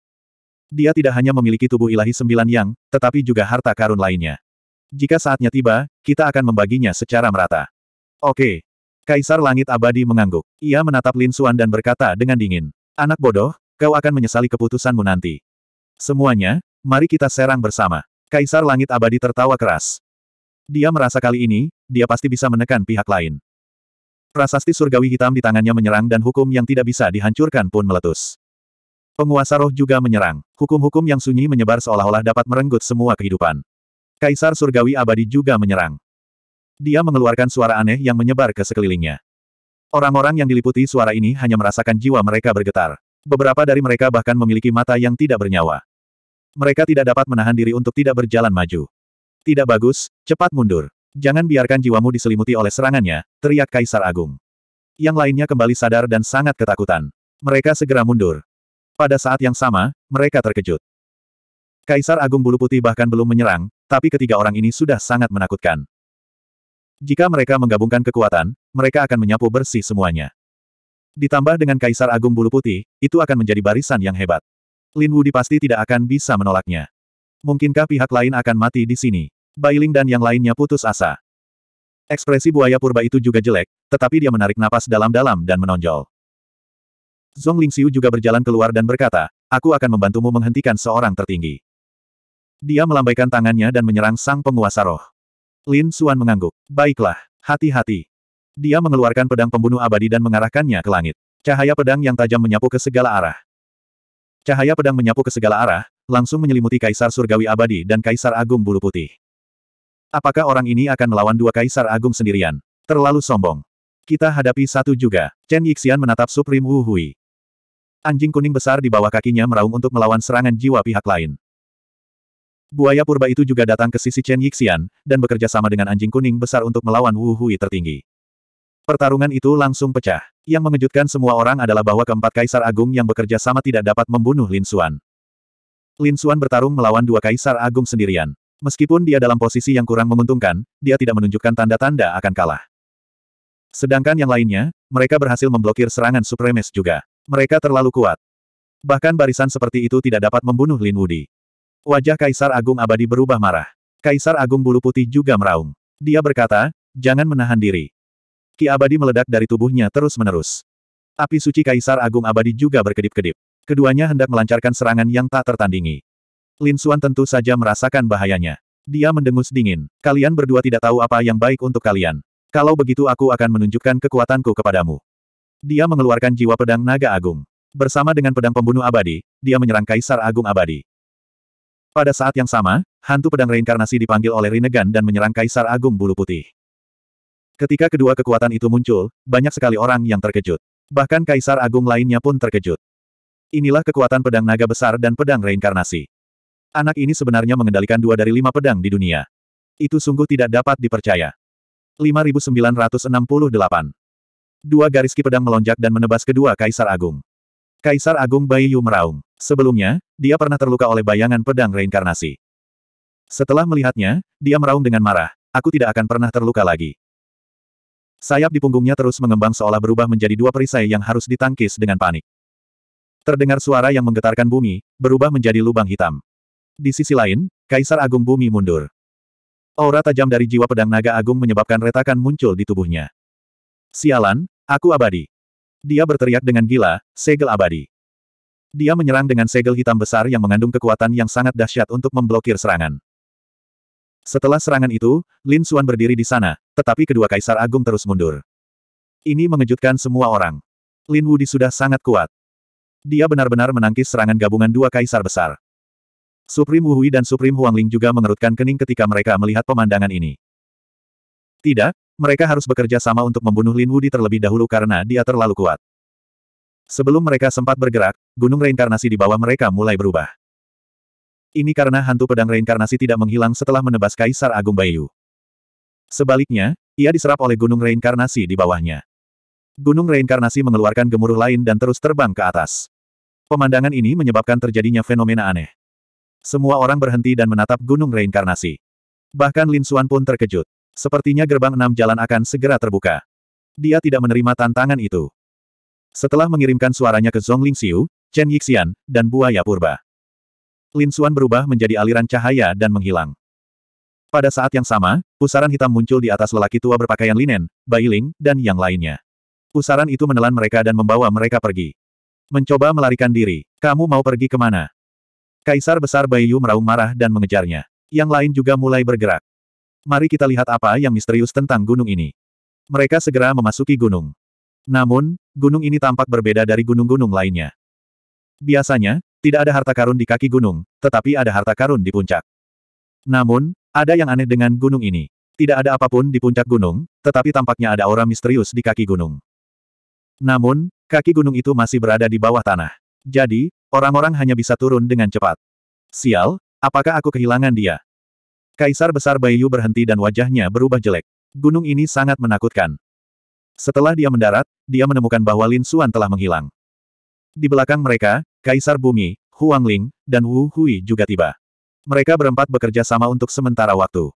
dia tidak hanya memiliki tubuh ilahi sembilan yang, tetapi juga harta karun lainnya. Jika saatnya tiba, kita akan membaginya secara merata. Oke. Kaisar Langit Abadi mengangguk. Ia menatap Lin Suan dan berkata dengan dingin. Anak bodoh, kau akan menyesali keputusanmu nanti. Semuanya, mari kita serang bersama. Kaisar Langit Abadi tertawa keras. Dia merasa kali ini, dia pasti bisa menekan pihak lain. Prasasti surgawi hitam di tangannya menyerang dan hukum yang tidak bisa dihancurkan pun meletus. Penguasa roh juga menyerang. Hukum-hukum yang sunyi menyebar seolah-olah dapat merenggut semua kehidupan. Kaisar Surgawi Abadi juga menyerang. Dia mengeluarkan suara aneh yang menyebar ke sekelilingnya. Orang-orang yang diliputi suara ini hanya merasakan jiwa mereka bergetar. Beberapa dari mereka bahkan memiliki mata yang tidak bernyawa. Mereka tidak dapat menahan diri untuk tidak berjalan maju. Tidak bagus, cepat mundur. Jangan biarkan jiwamu diselimuti oleh serangannya, teriak Kaisar Agung. Yang lainnya kembali sadar dan sangat ketakutan. Mereka segera mundur. Pada saat yang sama, mereka terkejut. Kaisar Agung Bulu Putih bahkan belum menyerang, tapi ketiga orang ini sudah sangat menakutkan. Jika mereka menggabungkan kekuatan, mereka akan menyapu bersih semuanya. Ditambah dengan Kaisar Agung Bulu Putih, itu akan menjadi barisan yang hebat. Lin Wudi pasti tidak akan bisa menolaknya. Mungkinkah pihak lain akan mati di sini? Bailing dan yang lainnya putus asa. Ekspresi buaya purba itu juga jelek, tetapi dia menarik napas dalam-dalam dan menonjol. Zhong Lingxiu juga berjalan keluar dan berkata, aku akan membantumu menghentikan seorang tertinggi. Dia melambaikan tangannya dan menyerang sang penguasa roh. Lin Suan mengangguk. Baiklah, hati-hati. Dia mengeluarkan pedang pembunuh abadi dan mengarahkannya ke langit. Cahaya pedang yang tajam menyapu ke segala arah. Cahaya pedang menyapu ke segala arah, langsung menyelimuti Kaisar Surgawi Abadi dan Kaisar Agung Bulu Putih. Apakah orang ini akan melawan dua Kaisar Agung sendirian? Terlalu sombong. Kita hadapi satu juga. Chen Yixian menatap Supreme Wu Hui. Anjing kuning besar di bawah kakinya meraung untuk melawan serangan jiwa pihak lain. Buaya purba itu juga datang ke sisi Chen Yixian, dan bekerja sama dengan anjing kuning besar untuk melawan Wu Hui tertinggi. Pertarungan itu langsung pecah. Yang mengejutkan semua orang adalah bahwa keempat kaisar agung yang bekerja sama tidak dapat membunuh Lin Xuan. Lin Xuan bertarung melawan dua kaisar agung sendirian. Meskipun dia dalam posisi yang kurang menguntungkan, dia tidak menunjukkan tanda-tanda akan kalah. Sedangkan yang lainnya, mereka berhasil memblokir serangan supremes juga. Mereka terlalu kuat. Bahkan barisan seperti itu tidak dapat membunuh Lin Wudi. Wajah Kaisar Agung Abadi berubah marah. Kaisar Agung Bulu Putih juga meraung. Dia berkata, jangan menahan diri. Ki Abadi meledak dari tubuhnya terus-menerus. Api suci Kaisar Agung Abadi juga berkedip-kedip. Keduanya hendak melancarkan serangan yang tak tertandingi. Lin Xuan tentu saja merasakan bahayanya. Dia mendengus dingin. Kalian berdua tidak tahu apa yang baik untuk kalian. Kalau begitu aku akan menunjukkan kekuatanku kepadamu. Dia mengeluarkan jiwa pedang naga agung. Bersama dengan pedang pembunuh abadi, dia menyerang Kaisar Agung Abadi. Pada saat yang sama, hantu pedang reinkarnasi dipanggil oleh Rinnegan dan menyerang Kaisar Agung Bulu Putih. Ketika kedua kekuatan itu muncul, banyak sekali orang yang terkejut. Bahkan Kaisar Agung lainnya pun terkejut. Inilah kekuatan pedang naga besar dan pedang reinkarnasi. Anak ini sebenarnya mengendalikan dua dari lima pedang di dunia. Itu sungguh tidak dapat dipercaya. 5968 Dua garis ki pedang melonjak dan menebas kedua Kaisar Agung. Kaisar Agung Bai Yu meraung. Sebelumnya, dia pernah terluka oleh bayangan pedang reinkarnasi. Setelah melihatnya, dia meraung dengan marah. Aku tidak akan pernah terluka lagi. Sayap di punggungnya terus mengembang seolah berubah menjadi dua perisai yang harus ditangkis dengan panik. Terdengar suara yang menggetarkan bumi, berubah menjadi lubang hitam. Di sisi lain, Kaisar Agung Bumi mundur. Aura tajam dari jiwa pedang naga agung menyebabkan retakan muncul di tubuhnya. Sialan, aku abadi. Dia berteriak dengan gila, segel abadi. Dia menyerang dengan segel hitam besar yang mengandung kekuatan yang sangat dahsyat untuk memblokir serangan. Setelah serangan itu, Lin Xuan berdiri di sana, tetapi kedua kaisar agung terus mundur. Ini mengejutkan semua orang. Lin Wudi sudah sangat kuat. Dia benar-benar menangkis serangan gabungan dua kaisar besar. Supreme Wuhui dan Supreme Huangling juga mengerutkan kening ketika mereka melihat pemandangan ini. Tidak, mereka harus bekerja sama untuk membunuh Lin Wudi terlebih dahulu karena dia terlalu kuat. Sebelum mereka sempat bergerak, gunung reinkarnasi di bawah mereka mulai berubah. Ini karena hantu pedang reinkarnasi tidak menghilang setelah menebas Kaisar Agung Bayu. Sebaliknya, ia diserap oleh gunung reinkarnasi di bawahnya. Gunung reinkarnasi mengeluarkan gemuruh lain dan terus terbang ke atas. Pemandangan ini menyebabkan terjadinya fenomena aneh. Semua orang berhenti dan menatap gunung reinkarnasi. Bahkan Lin Xuan pun terkejut. Sepertinya gerbang enam jalan akan segera terbuka. Dia tidak menerima tantangan itu. Setelah mengirimkan suaranya ke Zhong Lingxiu, Chen Yixian, dan Buaya Purba. Lin Xuan berubah menjadi aliran cahaya dan menghilang. Pada saat yang sama, pusaran hitam muncul di atas lelaki tua berpakaian linen, Bailing, dan yang lainnya. Pusaran itu menelan mereka dan membawa mereka pergi. Mencoba melarikan diri. Kamu mau pergi kemana? Kaisar Besar Baiyu meraung marah dan mengejarnya. Yang lain juga mulai bergerak. Mari kita lihat apa yang misterius tentang gunung ini. Mereka segera memasuki gunung. Namun, gunung ini tampak berbeda dari gunung-gunung lainnya. Biasanya, tidak ada harta karun di kaki gunung, tetapi ada harta karun di puncak. Namun, ada yang aneh dengan gunung ini. Tidak ada apapun di puncak gunung, tetapi tampaknya ada aura misterius di kaki gunung. Namun, kaki gunung itu masih berada di bawah tanah. Jadi, orang-orang hanya bisa turun dengan cepat. Sial, apakah aku kehilangan dia? Kaisar Besar Bayu berhenti dan wajahnya berubah jelek. Gunung ini sangat menakutkan. Setelah dia mendarat, dia menemukan bahwa Lin Xuan telah menghilang. Di belakang mereka, Kaisar Bumi, Huang Ling, dan Wu Hui juga tiba. Mereka berempat bekerja sama untuk sementara waktu.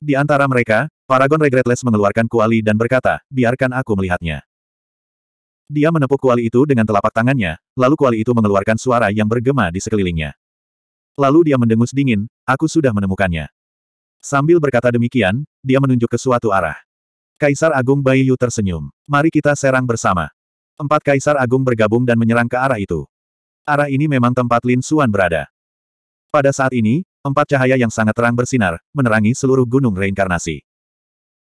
Di antara mereka, Paragon Regretless mengeluarkan kuali dan berkata, biarkan aku melihatnya. Dia menepuk kuali itu dengan telapak tangannya, lalu kuali itu mengeluarkan suara yang bergema di sekelilingnya. Lalu dia mendengus dingin, aku sudah menemukannya. Sambil berkata demikian, dia menunjuk ke suatu arah. Kaisar Agung Bai Yu tersenyum. Mari kita serang bersama. Empat Kaisar Agung bergabung dan menyerang ke arah itu. Arah ini memang tempat Lin Suan berada. Pada saat ini, empat cahaya yang sangat terang bersinar, menerangi seluruh gunung reinkarnasi.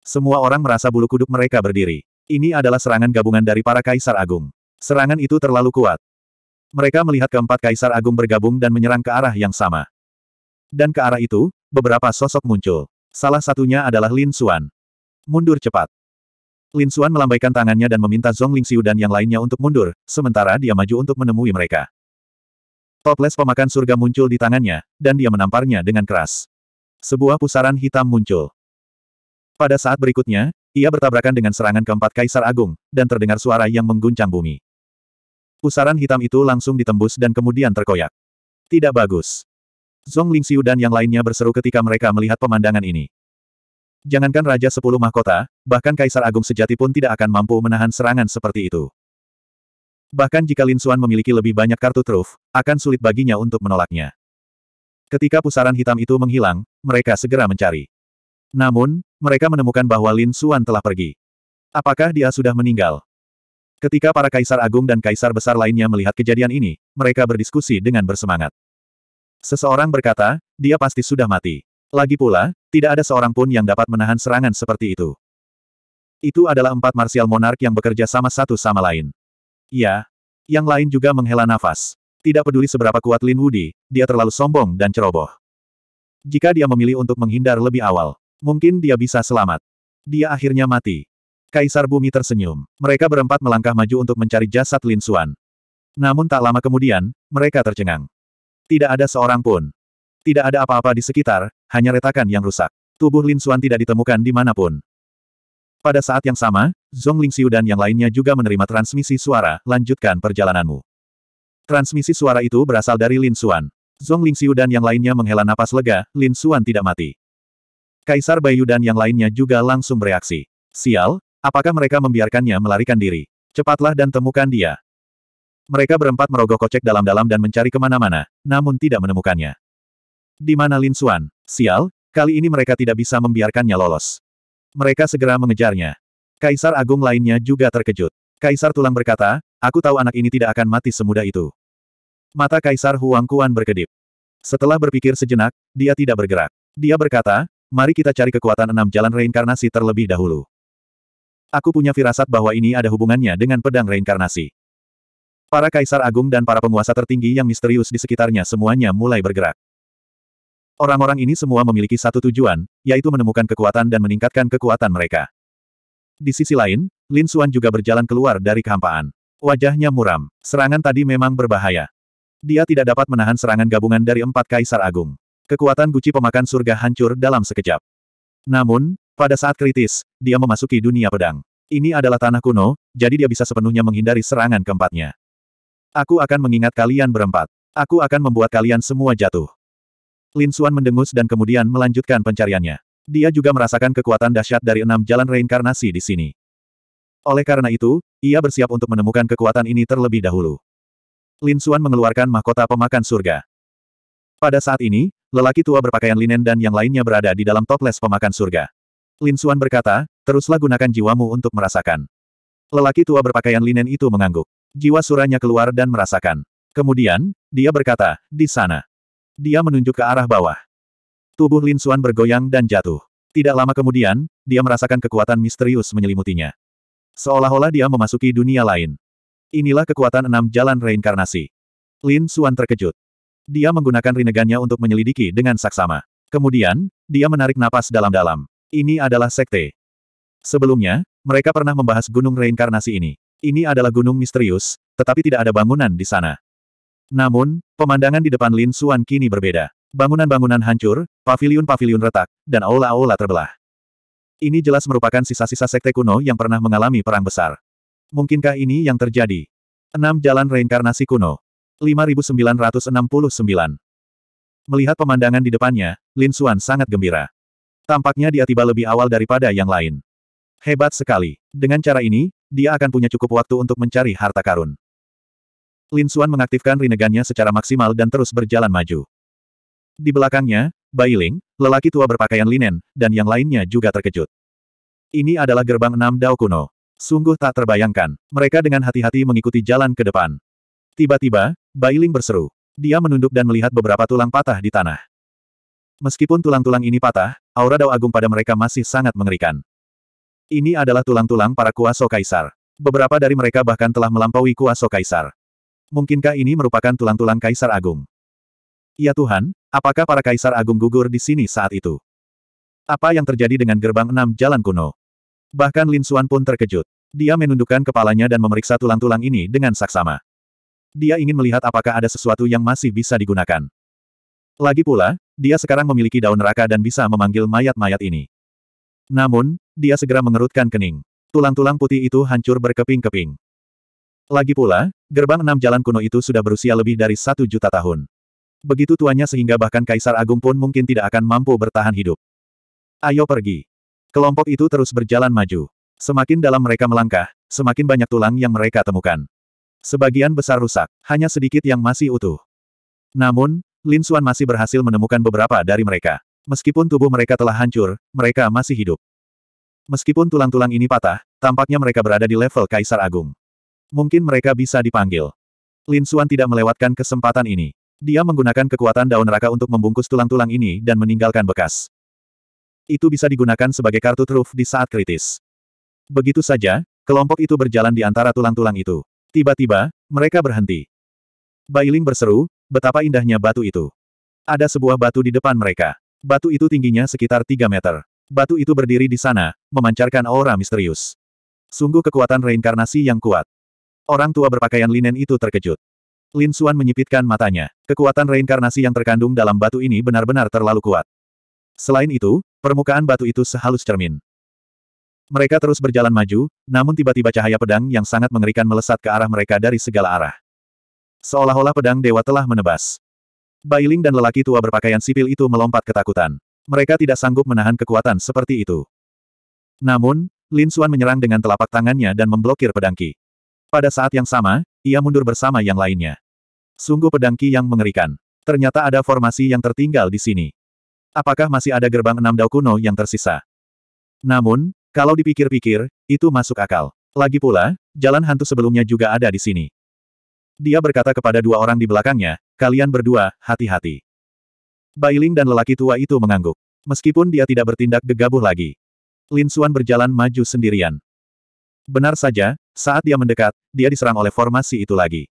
Semua orang merasa bulu kuduk mereka berdiri. Ini adalah serangan gabungan dari para kaisar agung. Serangan itu terlalu kuat. Mereka melihat keempat kaisar agung bergabung dan menyerang ke arah yang sama. Dan ke arah itu, beberapa sosok muncul. Salah satunya adalah Lin Xuan. Mundur cepat. Lin Xuan melambaikan tangannya dan meminta Zhong Lingxiu dan yang lainnya untuk mundur, sementara dia maju untuk menemui mereka. Toples pemakan surga muncul di tangannya, dan dia menamparnya dengan keras. Sebuah pusaran hitam muncul. Pada saat berikutnya, ia bertabrakan dengan serangan keempat Kaisar Agung, dan terdengar suara yang mengguncang bumi. Pusaran hitam itu langsung ditembus dan kemudian terkoyak. Tidak bagus. Zong Lingxiu dan yang lainnya berseru ketika mereka melihat pemandangan ini. Jangankan Raja Sepuluh Mahkota, bahkan Kaisar Agung sejati pun tidak akan mampu menahan serangan seperti itu. Bahkan jika Lin Xuan memiliki lebih banyak kartu truf, akan sulit baginya untuk menolaknya. Ketika pusaran hitam itu menghilang, mereka segera mencari. Namun, mereka menemukan bahwa Lin Xuan telah pergi. Apakah dia sudah meninggal? Ketika para kaisar agung dan kaisar besar lainnya melihat kejadian ini, mereka berdiskusi dengan bersemangat. Seseorang berkata, dia pasti sudah mati. Lagi pula, tidak ada seorang pun yang dapat menahan serangan seperti itu. Itu adalah empat marsial monark yang bekerja sama satu sama lain. Ya. Yang lain juga menghela nafas. Tidak peduli seberapa kuat Lin Wudi, dia terlalu sombong dan ceroboh. Jika dia memilih untuk menghindar lebih awal, mungkin dia bisa selamat. Dia akhirnya mati. Kaisar Bumi tersenyum. Mereka berempat melangkah maju untuk mencari jasad Lin Suan. Namun tak lama kemudian, mereka tercengang. Tidak ada seorang pun. Tidak ada apa-apa di sekitar, hanya retakan yang rusak. Tubuh Lin Suan tidak ditemukan di pun. Pada saat yang sama, Zhong Lingxiu dan yang lainnya juga menerima transmisi suara, lanjutkan perjalananmu. Transmisi suara itu berasal dari Lin Suan. Zhong Lingxiu dan yang lainnya menghela napas lega, Lin Suan tidak mati. Kaisar Bayu dan yang lainnya juga langsung bereaksi. Sial, Apakah mereka membiarkannya melarikan diri? Cepatlah dan temukan dia. Mereka berempat merogoh kocek dalam-dalam dan mencari kemana-mana, namun tidak menemukannya. Di mana Lin Suan? Sial, kali ini mereka tidak bisa membiarkannya lolos. Mereka segera mengejarnya. Kaisar Agung lainnya juga terkejut. Kaisar Tulang berkata, aku tahu anak ini tidak akan mati semudah itu. Mata Kaisar Huang Kuan berkedip. Setelah berpikir sejenak, dia tidak bergerak. Dia berkata, mari kita cari kekuatan enam jalan reinkarnasi terlebih dahulu. Aku punya firasat bahwa ini ada hubungannya dengan pedang reinkarnasi. Para kaisar agung dan para penguasa tertinggi yang misterius di sekitarnya semuanya mulai bergerak. Orang-orang ini semua memiliki satu tujuan, yaitu menemukan kekuatan dan meningkatkan kekuatan mereka. Di sisi lain, Lin Xuan juga berjalan keluar dari kehampaan. Wajahnya muram. Serangan tadi memang berbahaya. Dia tidak dapat menahan serangan gabungan dari empat kaisar agung. Kekuatan guci pemakan surga hancur dalam sekejap. Namun, pada saat kritis, dia memasuki dunia pedang. Ini adalah tanah kuno, jadi dia bisa sepenuhnya menghindari serangan keempatnya. Aku akan mengingat kalian berempat. Aku akan membuat kalian semua jatuh. Lin Xuan mendengus dan kemudian melanjutkan pencariannya. Dia juga merasakan kekuatan dahsyat dari enam jalan reinkarnasi di sini. Oleh karena itu, ia bersiap untuk menemukan kekuatan ini terlebih dahulu. Lin Xuan mengeluarkan mahkota pemakan surga. Pada saat ini, lelaki tua berpakaian linen dan yang lainnya berada di dalam toples pemakan surga. Lin Xuan berkata, teruslah gunakan jiwamu untuk merasakan. Lelaki tua berpakaian linen itu mengangguk. Jiwa suranya keluar dan merasakan. Kemudian, dia berkata, di sana. Dia menunjuk ke arah bawah. Tubuh Lin Xuan bergoyang dan jatuh. Tidak lama kemudian, dia merasakan kekuatan misterius menyelimutinya. Seolah-olah dia memasuki dunia lain. Inilah kekuatan enam jalan reinkarnasi. Lin Xuan terkejut. Dia menggunakan rinegannya untuk menyelidiki dengan saksama. Kemudian, dia menarik napas dalam-dalam. Ini adalah sekte. Sebelumnya, mereka pernah membahas gunung reinkarnasi ini. Ini adalah gunung misterius, tetapi tidak ada bangunan di sana. Namun, pemandangan di depan Lin Suan kini berbeda. Bangunan-bangunan hancur, paviliun-paviliun retak, dan aula-aula terbelah. Ini jelas merupakan sisa-sisa sekte kuno yang pernah mengalami perang besar. Mungkinkah ini yang terjadi? 6 Jalan Reinkarnasi Kuno 5969 Melihat pemandangan di depannya, Lin Xuan sangat gembira. Tampaknya dia tiba lebih awal daripada yang lain. Hebat sekali. Dengan cara ini, dia akan punya cukup waktu untuk mencari harta karun. Lin Xuan mengaktifkan rinegannya secara maksimal dan terus berjalan maju. Di belakangnya, Bai Ling, lelaki tua berpakaian linen, dan yang lainnya juga terkejut. Ini adalah gerbang enam Dao kuno. Sungguh tak terbayangkan, mereka dengan hati-hati mengikuti jalan ke depan. Tiba-tiba, Bai Ling berseru. Dia menunduk dan melihat beberapa tulang patah di tanah. Meskipun tulang-tulang ini patah, aura dao agung pada mereka masih sangat mengerikan. Ini adalah tulang-tulang para Kuasa kaisar. Beberapa dari mereka bahkan telah melampaui Kuasa kaisar. Mungkinkah ini merupakan tulang-tulang kaisar agung? Ya Tuhan, apakah para kaisar agung gugur di sini saat itu? Apa yang terjadi dengan gerbang enam jalan kuno? Bahkan Lin Suan pun terkejut. Dia menundukkan kepalanya dan memeriksa tulang-tulang ini dengan saksama. Dia ingin melihat apakah ada sesuatu yang masih bisa digunakan. Lagi pula, dia sekarang memiliki daun neraka dan bisa memanggil mayat-mayat ini. Namun, dia segera mengerutkan kening. Tulang-tulang putih itu hancur berkeping-keping. Lagi pula, gerbang enam jalan kuno itu sudah berusia lebih dari satu juta tahun. Begitu tuanya sehingga bahkan Kaisar Agung pun mungkin tidak akan mampu bertahan hidup. Ayo pergi. Kelompok itu terus berjalan maju. Semakin dalam mereka melangkah, semakin banyak tulang yang mereka temukan. Sebagian besar rusak, hanya sedikit yang masih utuh. Namun, Lin Xuan masih berhasil menemukan beberapa dari mereka. Meskipun tubuh mereka telah hancur, mereka masih hidup. Meskipun tulang-tulang ini patah, tampaknya mereka berada di level Kaisar Agung. Mungkin mereka bisa dipanggil. Lin Xuan tidak melewatkan kesempatan ini. Dia menggunakan kekuatan daun neraka untuk membungkus tulang-tulang ini dan meninggalkan bekas. Itu bisa digunakan sebagai kartu truf di saat kritis. Begitu saja, kelompok itu berjalan di antara tulang-tulang itu. Tiba-tiba, mereka berhenti. Bailing berseru, Betapa indahnya batu itu. Ada sebuah batu di depan mereka. Batu itu tingginya sekitar 3 meter. Batu itu berdiri di sana, memancarkan aura misterius. Sungguh kekuatan reinkarnasi yang kuat. Orang tua berpakaian linen itu terkejut. Lin Xuan menyipitkan matanya. Kekuatan reinkarnasi yang terkandung dalam batu ini benar-benar terlalu kuat. Selain itu, permukaan batu itu sehalus cermin. Mereka terus berjalan maju, namun tiba-tiba cahaya pedang yang sangat mengerikan melesat ke arah mereka dari segala arah. Seolah-olah pedang dewa telah menebas. Bailing dan lelaki tua berpakaian sipil itu melompat ketakutan. Mereka tidak sanggup menahan kekuatan seperti itu. Namun, Lin Suan menyerang dengan telapak tangannya dan memblokir pedang Qi. Pada saat yang sama, ia mundur bersama yang lainnya. Sungguh pedang Qi yang mengerikan. Ternyata ada formasi yang tertinggal di sini. Apakah masih ada gerbang enam dao kuno yang tersisa? Namun, kalau dipikir-pikir, itu masuk akal. Lagi pula, jalan hantu sebelumnya juga ada di sini. Dia berkata kepada dua orang di belakangnya, kalian berdua, hati-hati. Bailing dan lelaki tua itu mengangguk. Meskipun dia tidak bertindak gegabah lagi. Lin Suan berjalan maju sendirian. Benar saja, saat dia mendekat, dia diserang oleh formasi itu lagi.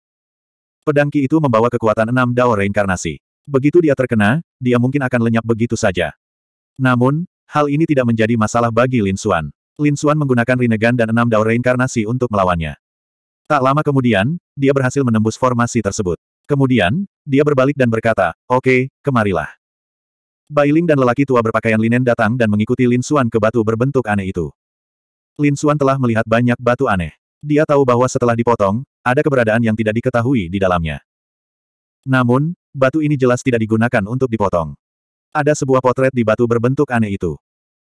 Pedangki itu membawa kekuatan enam Dao reinkarnasi. Begitu dia terkena, dia mungkin akan lenyap begitu saja. Namun, hal ini tidak menjadi masalah bagi Lin Suan. Lin Suan menggunakan Rinnegan dan enam Dao reinkarnasi untuk melawannya. Tak lama kemudian, dia berhasil menembus formasi tersebut. Kemudian, dia berbalik dan berkata, oke, okay, kemarilah. Bailing dan lelaki tua berpakaian linen datang dan mengikuti Lin Xuan ke batu berbentuk aneh itu. Lin Xuan telah melihat banyak batu aneh. Dia tahu bahwa setelah dipotong, ada keberadaan yang tidak diketahui di dalamnya. Namun, batu ini jelas tidak digunakan untuk dipotong. Ada sebuah potret di batu berbentuk aneh itu.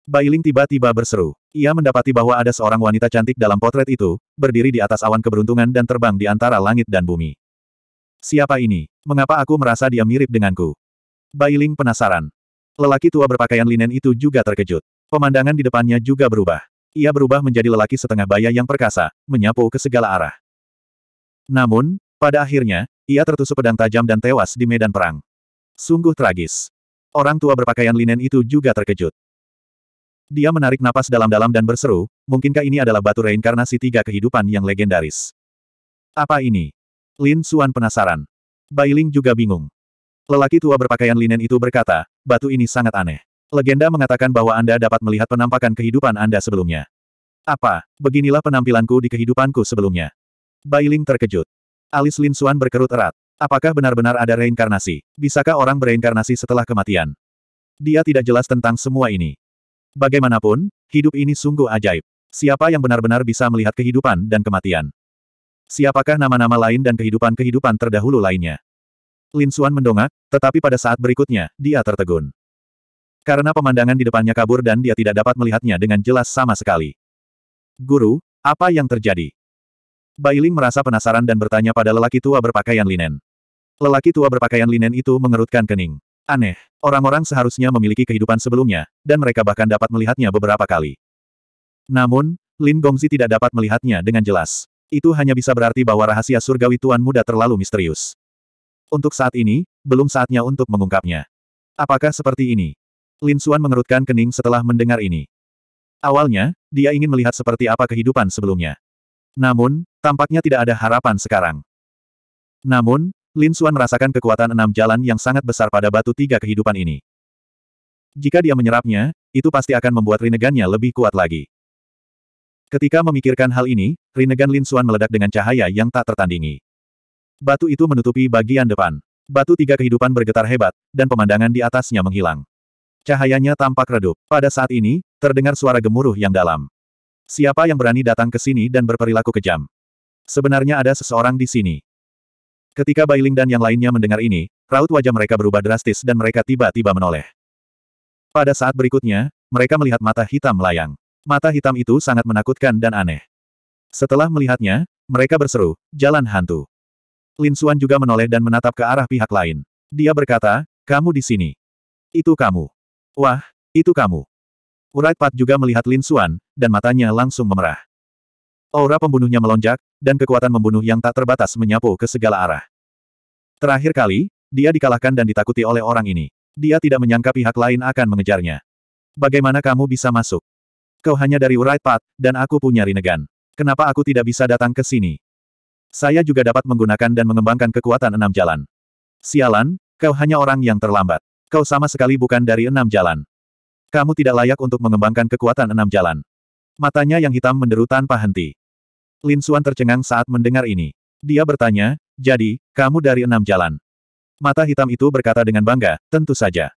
Bailing tiba-tiba berseru. Ia mendapati bahwa ada seorang wanita cantik dalam potret itu, berdiri di atas awan keberuntungan dan terbang di antara langit dan bumi. Siapa ini? Mengapa aku merasa dia mirip denganku? Bailing penasaran. Lelaki tua berpakaian linen itu juga terkejut. Pemandangan di depannya juga berubah. Ia berubah menjadi lelaki setengah baya yang perkasa, menyapu ke segala arah. Namun, pada akhirnya, ia tertusuk pedang tajam dan tewas di medan perang. Sungguh tragis. Orang tua berpakaian linen itu juga terkejut. Dia menarik napas dalam-dalam dan berseru, mungkinkah ini adalah batu reinkarnasi tiga kehidupan yang legendaris? Apa ini? Lin Suan penasaran. Bailing juga bingung. Lelaki tua berpakaian linen itu berkata, batu ini sangat aneh. Legenda mengatakan bahwa Anda dapat melihat penampakan kehidupan Anda sebelumnya. Apa, beginilah penampilanku di kehidupanku sebelumnya. Bailing terkejut. Alis Lin Suan berkerut erat. Apakah benar-benar ada reinkarnasi? Bisakah orang bereinkarnasi setelah kematian? Dia tidak jelas tentang semua ini. Bagaimanapun, hidup ini sungguh ajaib. Siapa yang benar-benar bisa melihat kehidupan dan kematian? Siapakah nama-nama lain dan kehidupan-kehidupan terdahulu lainnya? Lin Suan mendongak, tetapi pada saat berikutnya, dia tertegun. Karena pemandangan di depannya kabur dan dia tidak dapat melihatnya dengan jelas sama sekali. Guru, apa yang terjadi? Bailing merasa penasaran dan bertanya pada lelaki tua berpakaian linen. Lelaki tua berpakaian linen itu mengerutkan kening. Aneh, orang-orang seharusnya memiliki kehidupan sebelumnya, dan mereka bahkan dapat melihatnya beberapa kali. Namun, Lin Gongzi tidak dapat melihatnya dengan jelas. Itu hanya bisa berarti bahwa rahasia surgawi Tuan Muda terlalu misterius. Untuk saat ini, belum saatnya untuk mengungkapnya. Apakah seperti ini? Lin Xuan mengerutkan kening setelah mendengar ini. Awalnya, dia ingin melihat seperti apa kehidupan sebelumnya. Namun, tampaknya tidak ada harapan sekarang. Namun, Lin Suan merasakan kekuatan enam jalan yang sangat besar pada batu tiga kehidupan ini. Jika dia menyerapnya, itu pasti akan membuat rinegannya lebih kuat lagi. Ketika memikirkan hal ini, Rinnegan Lin Suan meledak dengan cahaya yang tak tertandingi. Batu itu menutupi bagian depan. Batu tiga kehidupan bergetar hebat, dan pemandangan di atasnya menghilang. Cahayanya tampak redup. Pada saat ini, terdengar suara gemuruh yang dalam. Siapa yang berani datang ke sini dan berperilaku kejam? Sebenarnya ada seseorang di sini. Ketika Bailing dan yang lainnya mendengar ini, raut wajah mereka berubah drastis dan mereka tiba-tiba menoleh. Pada saat berikutnya, mereka melihat mata hitam melayang. Mata hitam itu sangat menakutkan dan aneh. Setelah melihatnya, mereka berseru, jalan hantu. Lin Suan juga menoleh dan menatap ke arah pihak lain. Dia berkata, kamu di sini. Itu kamu. Wah, itu kamu. Urat Pat juga melihat Lin Suan dan matanya langsung memerah. Aura pembunuhnya melonjak, dan kekuatan membunuh yang tak terbatas menyapu ke segala arah. Terakhir kali, dia dikalahkan dan ditakuti oleh orang ini. Dia tidak menyangka pihak lain akan mengejarnya. Bagaimana kamu bisa masuk? Kau hanya dari Urai Pat, dan aku punya Rinnegan. Kenapa aku tidak bisa datang ke sini? Saya juga dapat menggunakan dan mengembangkan kekuatan enam jalan. Sialan, kau hanya orang yang terlambat. Kau sama sekali bukan dari enam jalan. Kamu tidak layak untuk mengembangkan kekuatan enam jalan. Matanya yang hitam menderu tanpa henti. Lin Suan tercengang saat mendengar ini. Dia bertanya, jadi, kamu dari enam jalan. Mata hitam itu berkata dengan bangga, tentu saja.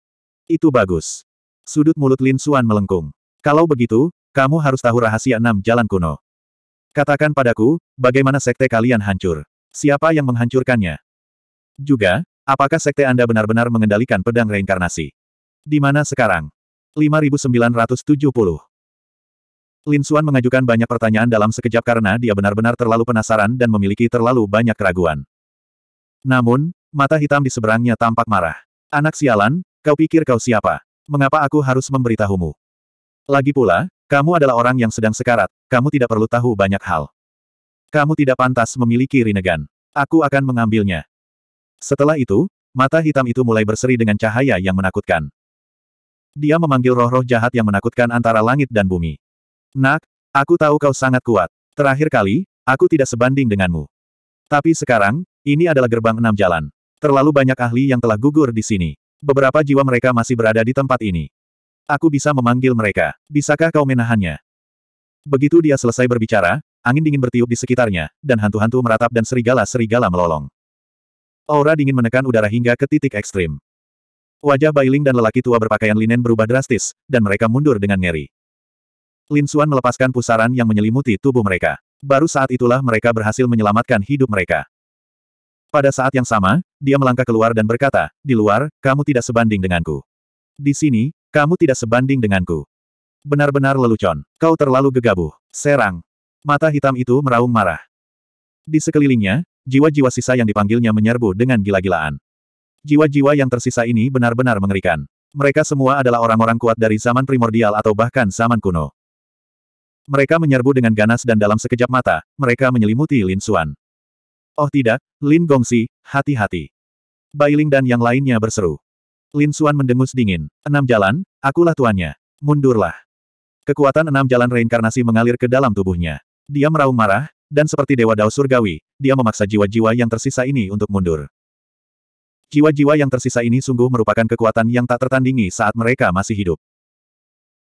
Itu bagus. Sudut mulut Lin Suan melengkung. Kalau begitu, kamu harus tahu rahasia enam jalan kuno. Katakan padaku, bagaimana sekte kalian hancur? Siapa yang menghancurkannya? Juga, apakah sekte Anda benar-benar mengendalikan pedang reinkarnasi? Di mana sekarang? 5970 Lin Xuan mengajukan banyak pertanyaan dalam sekejap karena dia benar-benar terlalu penasaran dan memiliki terlalu banyak keraguan. Namun, mata hitam di seberangnya tampak marah. Anak sialan, kau pikir kau siapa? Mengapa aku harus memberitahumu? Lagi pula, kamu adalah orang yang sedang sekarat, kamu tidak perlu tahu banyak hal. Kamu tidak pantas memiliki Rinnegan. Aku akan mengambilnya. Setelah itu, mata hitam itu mulai berseri dengan cahaya yang menakutkan. Dia memanggil roh-roh jahat yang menakutkan antara langit dan bumi. Nak, aku tahu kau sangat kuat. Terakhir kali, aku tidak sebanding denganmu. Tapi sekarang, ini adalah gerbang enam jalan. Terlalu banyak ahli yang telah gugur di sini. Beberapa jiwa mereka masih berada di tempat ini. Aku bisa memanggil mereka. Bisakah kau menahannya? Begitu dia selesai berbicara, angin dingin bertiup di sekitarnya, dan hantu-hantu meratap dan serigala-serigala melolong. Aura dingin menekan udara hingga ke titik ekstrim. Wajah Bailing dan lelaki tua berpakaian linen berubah drastis, dan mereka mundur dengan ngeri. Lin Xuan melepaskan pusaran yang menyelimuti tubuh mereka. Baru saat itulah mereka berhasil menyelamatkan hidup mereka. Pada saat yang sama, dia melangkah keluar dan berkata, di luar, kamu tidak sebanding denganku. Di sini, kamu tidak sebanding denganku. Benar-benar lelucon. Kau terlalu gegabah. Serang. Mata hitam itu meraung marah. Di sekelilingnya, jiwa-jiwa sisa yang dipanggilnya menyerbu dengan gila-gilaan. Jiwa-jiwa yang tersisa ini benar-benar mengerikan. Mereka semua adalah orang-orang kuat dari zaman primordial atau bahkan zaman kuno. Mereka menyerbu dengan ganas dan dalam sekejap mata, mereka menyelimuti Lin Xuan. Oh tidak, Lin Gongsi, hati-hati. Bailing dan yang lainnya berseru. Lin Xuan mendengus dingin. Enam jalan, akulah tuannya. Mundurlah. Kekuatan enam jalan reinkarnasi mengalir ke dalam tubuhnya. Dia meraung marah, dan seperti Dewa Dao Surgawi, dia memaksa jiwa-jiwa yang tersisa ini untuk mundur. Jiwa-jiwa yang tersisa ini sungguh merupakan kekuatan yang tak tertandingi saat mereka masih hidup.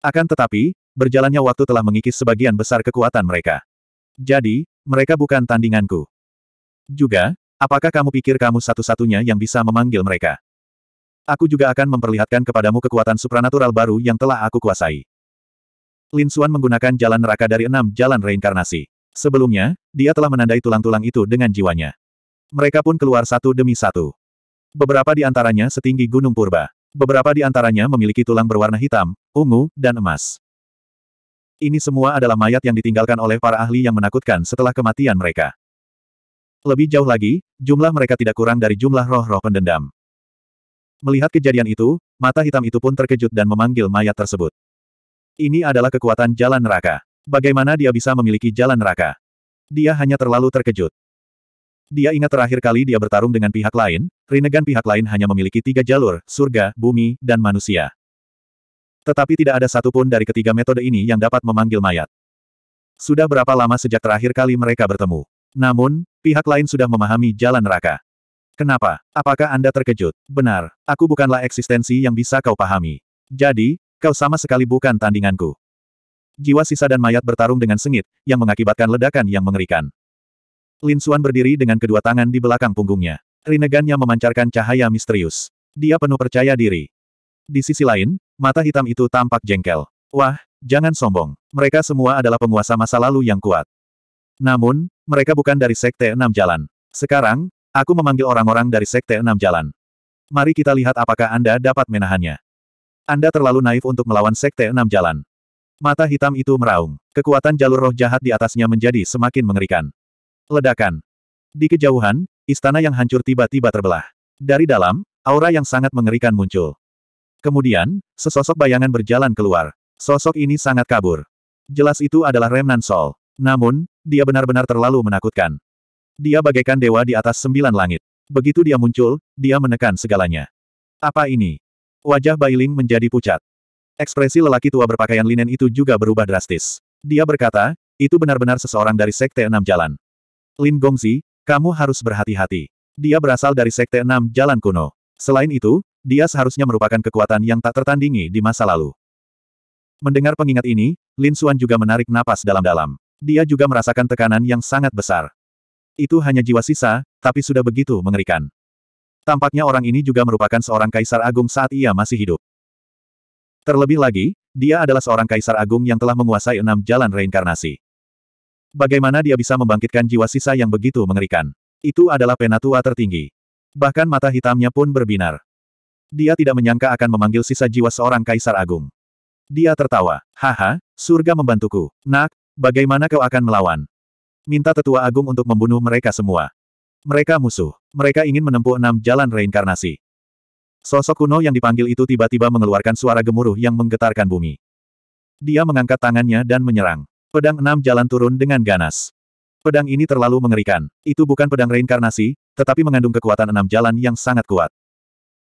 Akan tetapi, berjalannya waktu telah mengikis sebagian besar kekuatan mereka. Jadi, mereka bukan tandinganku. Juga, apakah kamu pikir kamu satu-satunya yang bisa memanggil mereka? Aku juga akan memperlihatkan kepadamu kekuatan supranatural baru yang telah aku kuasai. Lin Xuan menggunakan jalan neraka dari enam jalan reinkarnasi. Sebelumnya, dia telah menandai tulang-tulang itu dengan jiwanya. Mereka pun keluar satu demi satu. Beberapa di antaranya setinggi gunung purba. Beberapa di antaranya memiliki tulang berwarna hitam, ungu, dan emas. Ini semua adalah mayat yang ditinggalkan oleh para ahli yang menakutkan setelah kematian mereka. Lebih jauh lagi, jumlah mereka tidak kurang dari jumlah roh-roh pendendam. Melihat kejadian itu, mata hitam itu pun terkejut dan memanggil mayat tersebut. Ini adalah kekuatan jalan neraka. Bagaimana dia bisa memiliki jalan neraka? Dia hanya terlalu terkejut. Dia ingat terakhir kali dia bertarung dengan pihak lain, Rinegan pihak lain hanya memiliki tiga jalur, surga, bumi, dan manusia. Tetapi tidak ada satupun dari ketiga metode ini yang dapat memanggil mayat. Sudah berapa lama sejak terakhir kali mereka bertemu? Namun, pihak lain sudah memahami jalan neraka. Kenapa? Apakah Anda terkejut? Benar, aku bukanlah eksistensi yang bisa kau pahami. Jadi, kau sama sekali bukan tandinganku. Jiwa sisa dan mayat bertarung dengan sengit, yang mengakibatkan ledakan yang mengerikan. Lin Xuan berdiri dengan kedua tangan di belakang punggungnya. Rinegannya memancarkan cahaya misterius. Dia penuh percaya diri. Di sisi lain, mata hitam itu tampak jengkel. Wah, jangan sombong. Mereka semua adalah penguasa masa lalu yang kuat. Namun, mereka bukan dari Sekte Enam Jalan. Sekarang, aku memanggil orang-orang dari Sekte Enam Jalan. Mari kita lihat apakah Anda dapat menahannya. Anda terlalu naif untuk melawan Sekte Enam Jalan. Mata hitam itu meraung. Kekuatan jalur roh jahat di atasnya menjadi semakin mengerikan. Ledakan. Di kejauhan, istana yang hancur tiba-tiba terbelah. Dari dalam, aura yang sangat mengerikan muncul. Kemudian, sesosok bayangan berjalan keluar. Sosok ini sangat kabur. Jelas itu adalah Remnan Sol. Namun, dia benar-benar terlalu menakutkan. Dia bagaikan dewa di atas sembilan langit. Begitu dia muncul, dia menekan segalanya. Apa ini? Wajah Bailing menjadi pucat. Ekspresi lelaki tua berpakaian linen itu juga berubah drastis. Dia berkata, itu benar-benar seseorang dari Sekte Enam Jalan. Lin Gongzi, kamu harus berhati-hati. Dia berasal dari Sekte Enam Jalan Kuno. Selain itu, dia seharusnya merupakan kekuatan yang tak tertandingi di masa lalu. Mendengar pengingat ini, Lin Xuan juga menarik napas dalam-dalam. Dia juga merasakan tekanan yang sangat besar. Itu hanya jiwa sisa, tapi sudah begitu mengerikan. Tampaknya orang ini juga merupakan seorang kaisar agung saat ia masih hidup. Terlebih lagi, dia adalah seorang kaisar agung yang telah menguasai enam jalan reinkarnasi. Bagaimana dia bisa membangkitkan jiwa sisa yang begitu mengerikan? Itu adalah penatua tertinggi. Bahkan mata hitamnya pun berbinar. Dia tidak menyangka akan memanggil sisa jiwa seorang kaisar agung. Dia tertawa. Haha, surga membantuku. Nak, bagaimana kau akan melawan? Minta tetua agung untuk membunuh mereka semua. Mereka musuh. Mereka ingin menempuh enam jalan reinkarnasi. Sosok kuno yang dipanggil itu tiba-tiba mengeluarkan suara gemuruh yang menggetarkan bumi. Dia mengangkat tangannya dan menyerang. Pedang enam jalan turun dengan ganas. Pedang ini terlalu mengerikan. Itu bukan pedang reinkarnasi, tetapi mengandung kekuatan enam jalan yang sangat kuat.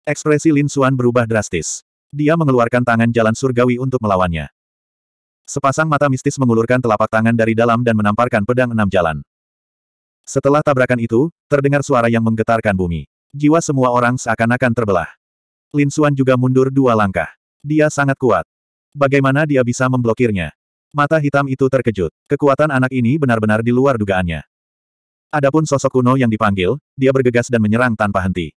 Ekspresi Lin Xuan berubah drastis. Dia mengeluarkan tangan jalan surgawi untuk melawannya. Sepasang mata mistis mengulurkan telapak tangan dari dalam dan menamparkan pedang enam jalan. Setelah tabrakan itu, terdengar suara yang menggetarkan bumi. Jiwa semua orang seakan-akan terbelah. Lin Xuan juga mundur dua langkah. Dia sangat kuat. Bagaimana dia bisa memblokirnya? Mata hitam itu terkejut. Kekuatan anak ini benar-benar di luar dugaannya. Adapun sosok kuno yang dipanggil, dia bergegas dan menyerang tanpa henti.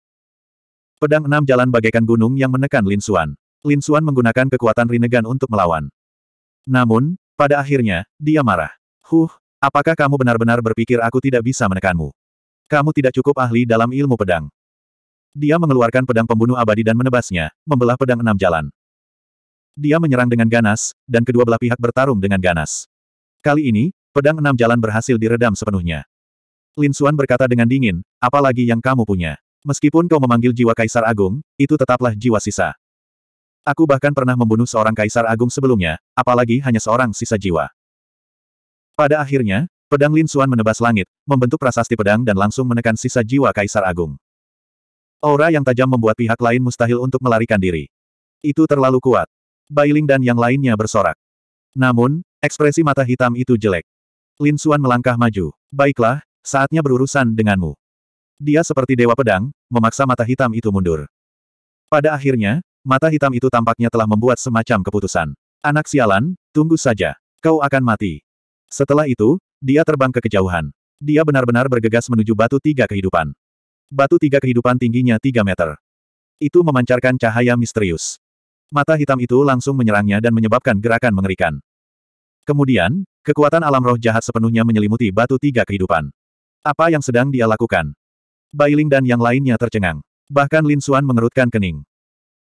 Pedang enam jalan bagaikan gunung yang menekan Lin Xuan. Lin Xuan menggunakan kekuatan Rinnegan untuk melawan. Namun, pada akhirnya, dia marah. Huh, apakah kamu benar-benar berpikir aku tidak bisa menekanmu? Kamu tidak cukup ahli dalam ilmu pedang. Dia mengeluarkan pedang pembunuh abadi dan menebasnya, membelah pedang enam jalan. Dia menyerang dengan ganas, dan kedua belah pihak bertarung dengan ganas. Kali ini, pedang enam jalan berhasil diredam sepenuhnya. Lin Xuan berkata dengan dingin, apalagi yang kamu punya. Meskipun kau memanggil jiwa Kaisar Agung, itu tetaplah jiwa sisa. Aku bahkan pernah membunuh seorang Kaisar Agung sebelumnya, apalagi hanya seorang sisa jiwa. Pada akhirnya, pedang Lin Suan menebas langit, membentuk prasasti pedang dan langsung menekan sisa jiwa Kaisar Agung. Aura yang tajam membuat pihak lain mustahil untuk melarikan diri. Itu terlalu kuat. Bailing dan yang lainnya bersorak. Namun, ekspresi mata hitam itu jelek. Lin Suan melangkah maju. Baiklah, saatnya berurusan denganmu. Dia seperti dewa pedang, memaksa mata hitam itu mundur. Pada akhirnya, mata hitam itu tampaknya telah membuat semacam keputusan. Anak sialan, tunggu saja. Kau akan mati. Setelah itu, dia terbang ke kejauhan. Dia benar-benar bergegas menuju batu tiga kehidupan. Batu tiga kehidupan tingginya tiga meter. Itu memancarkan cahaya misterius. Mata hitam itu langsung menyerangnya dan menyebabkan gerakan mengerikan. Kemudian, kekuatan alam roh jahat sepenuhnya menyelimuti batu tiga kehidupan. Apa yang sedang dia lakukan? Bailing dan yang lainnya tercengang. Bahkan Lin Xuan mengerutkan kening.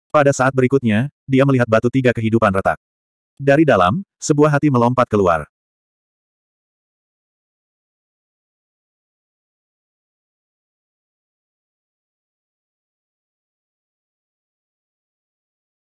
Pada saat berikutnya, dia melihat batu tiga kehidupan retak. Dari dalam, sebuah hati melompat keluar.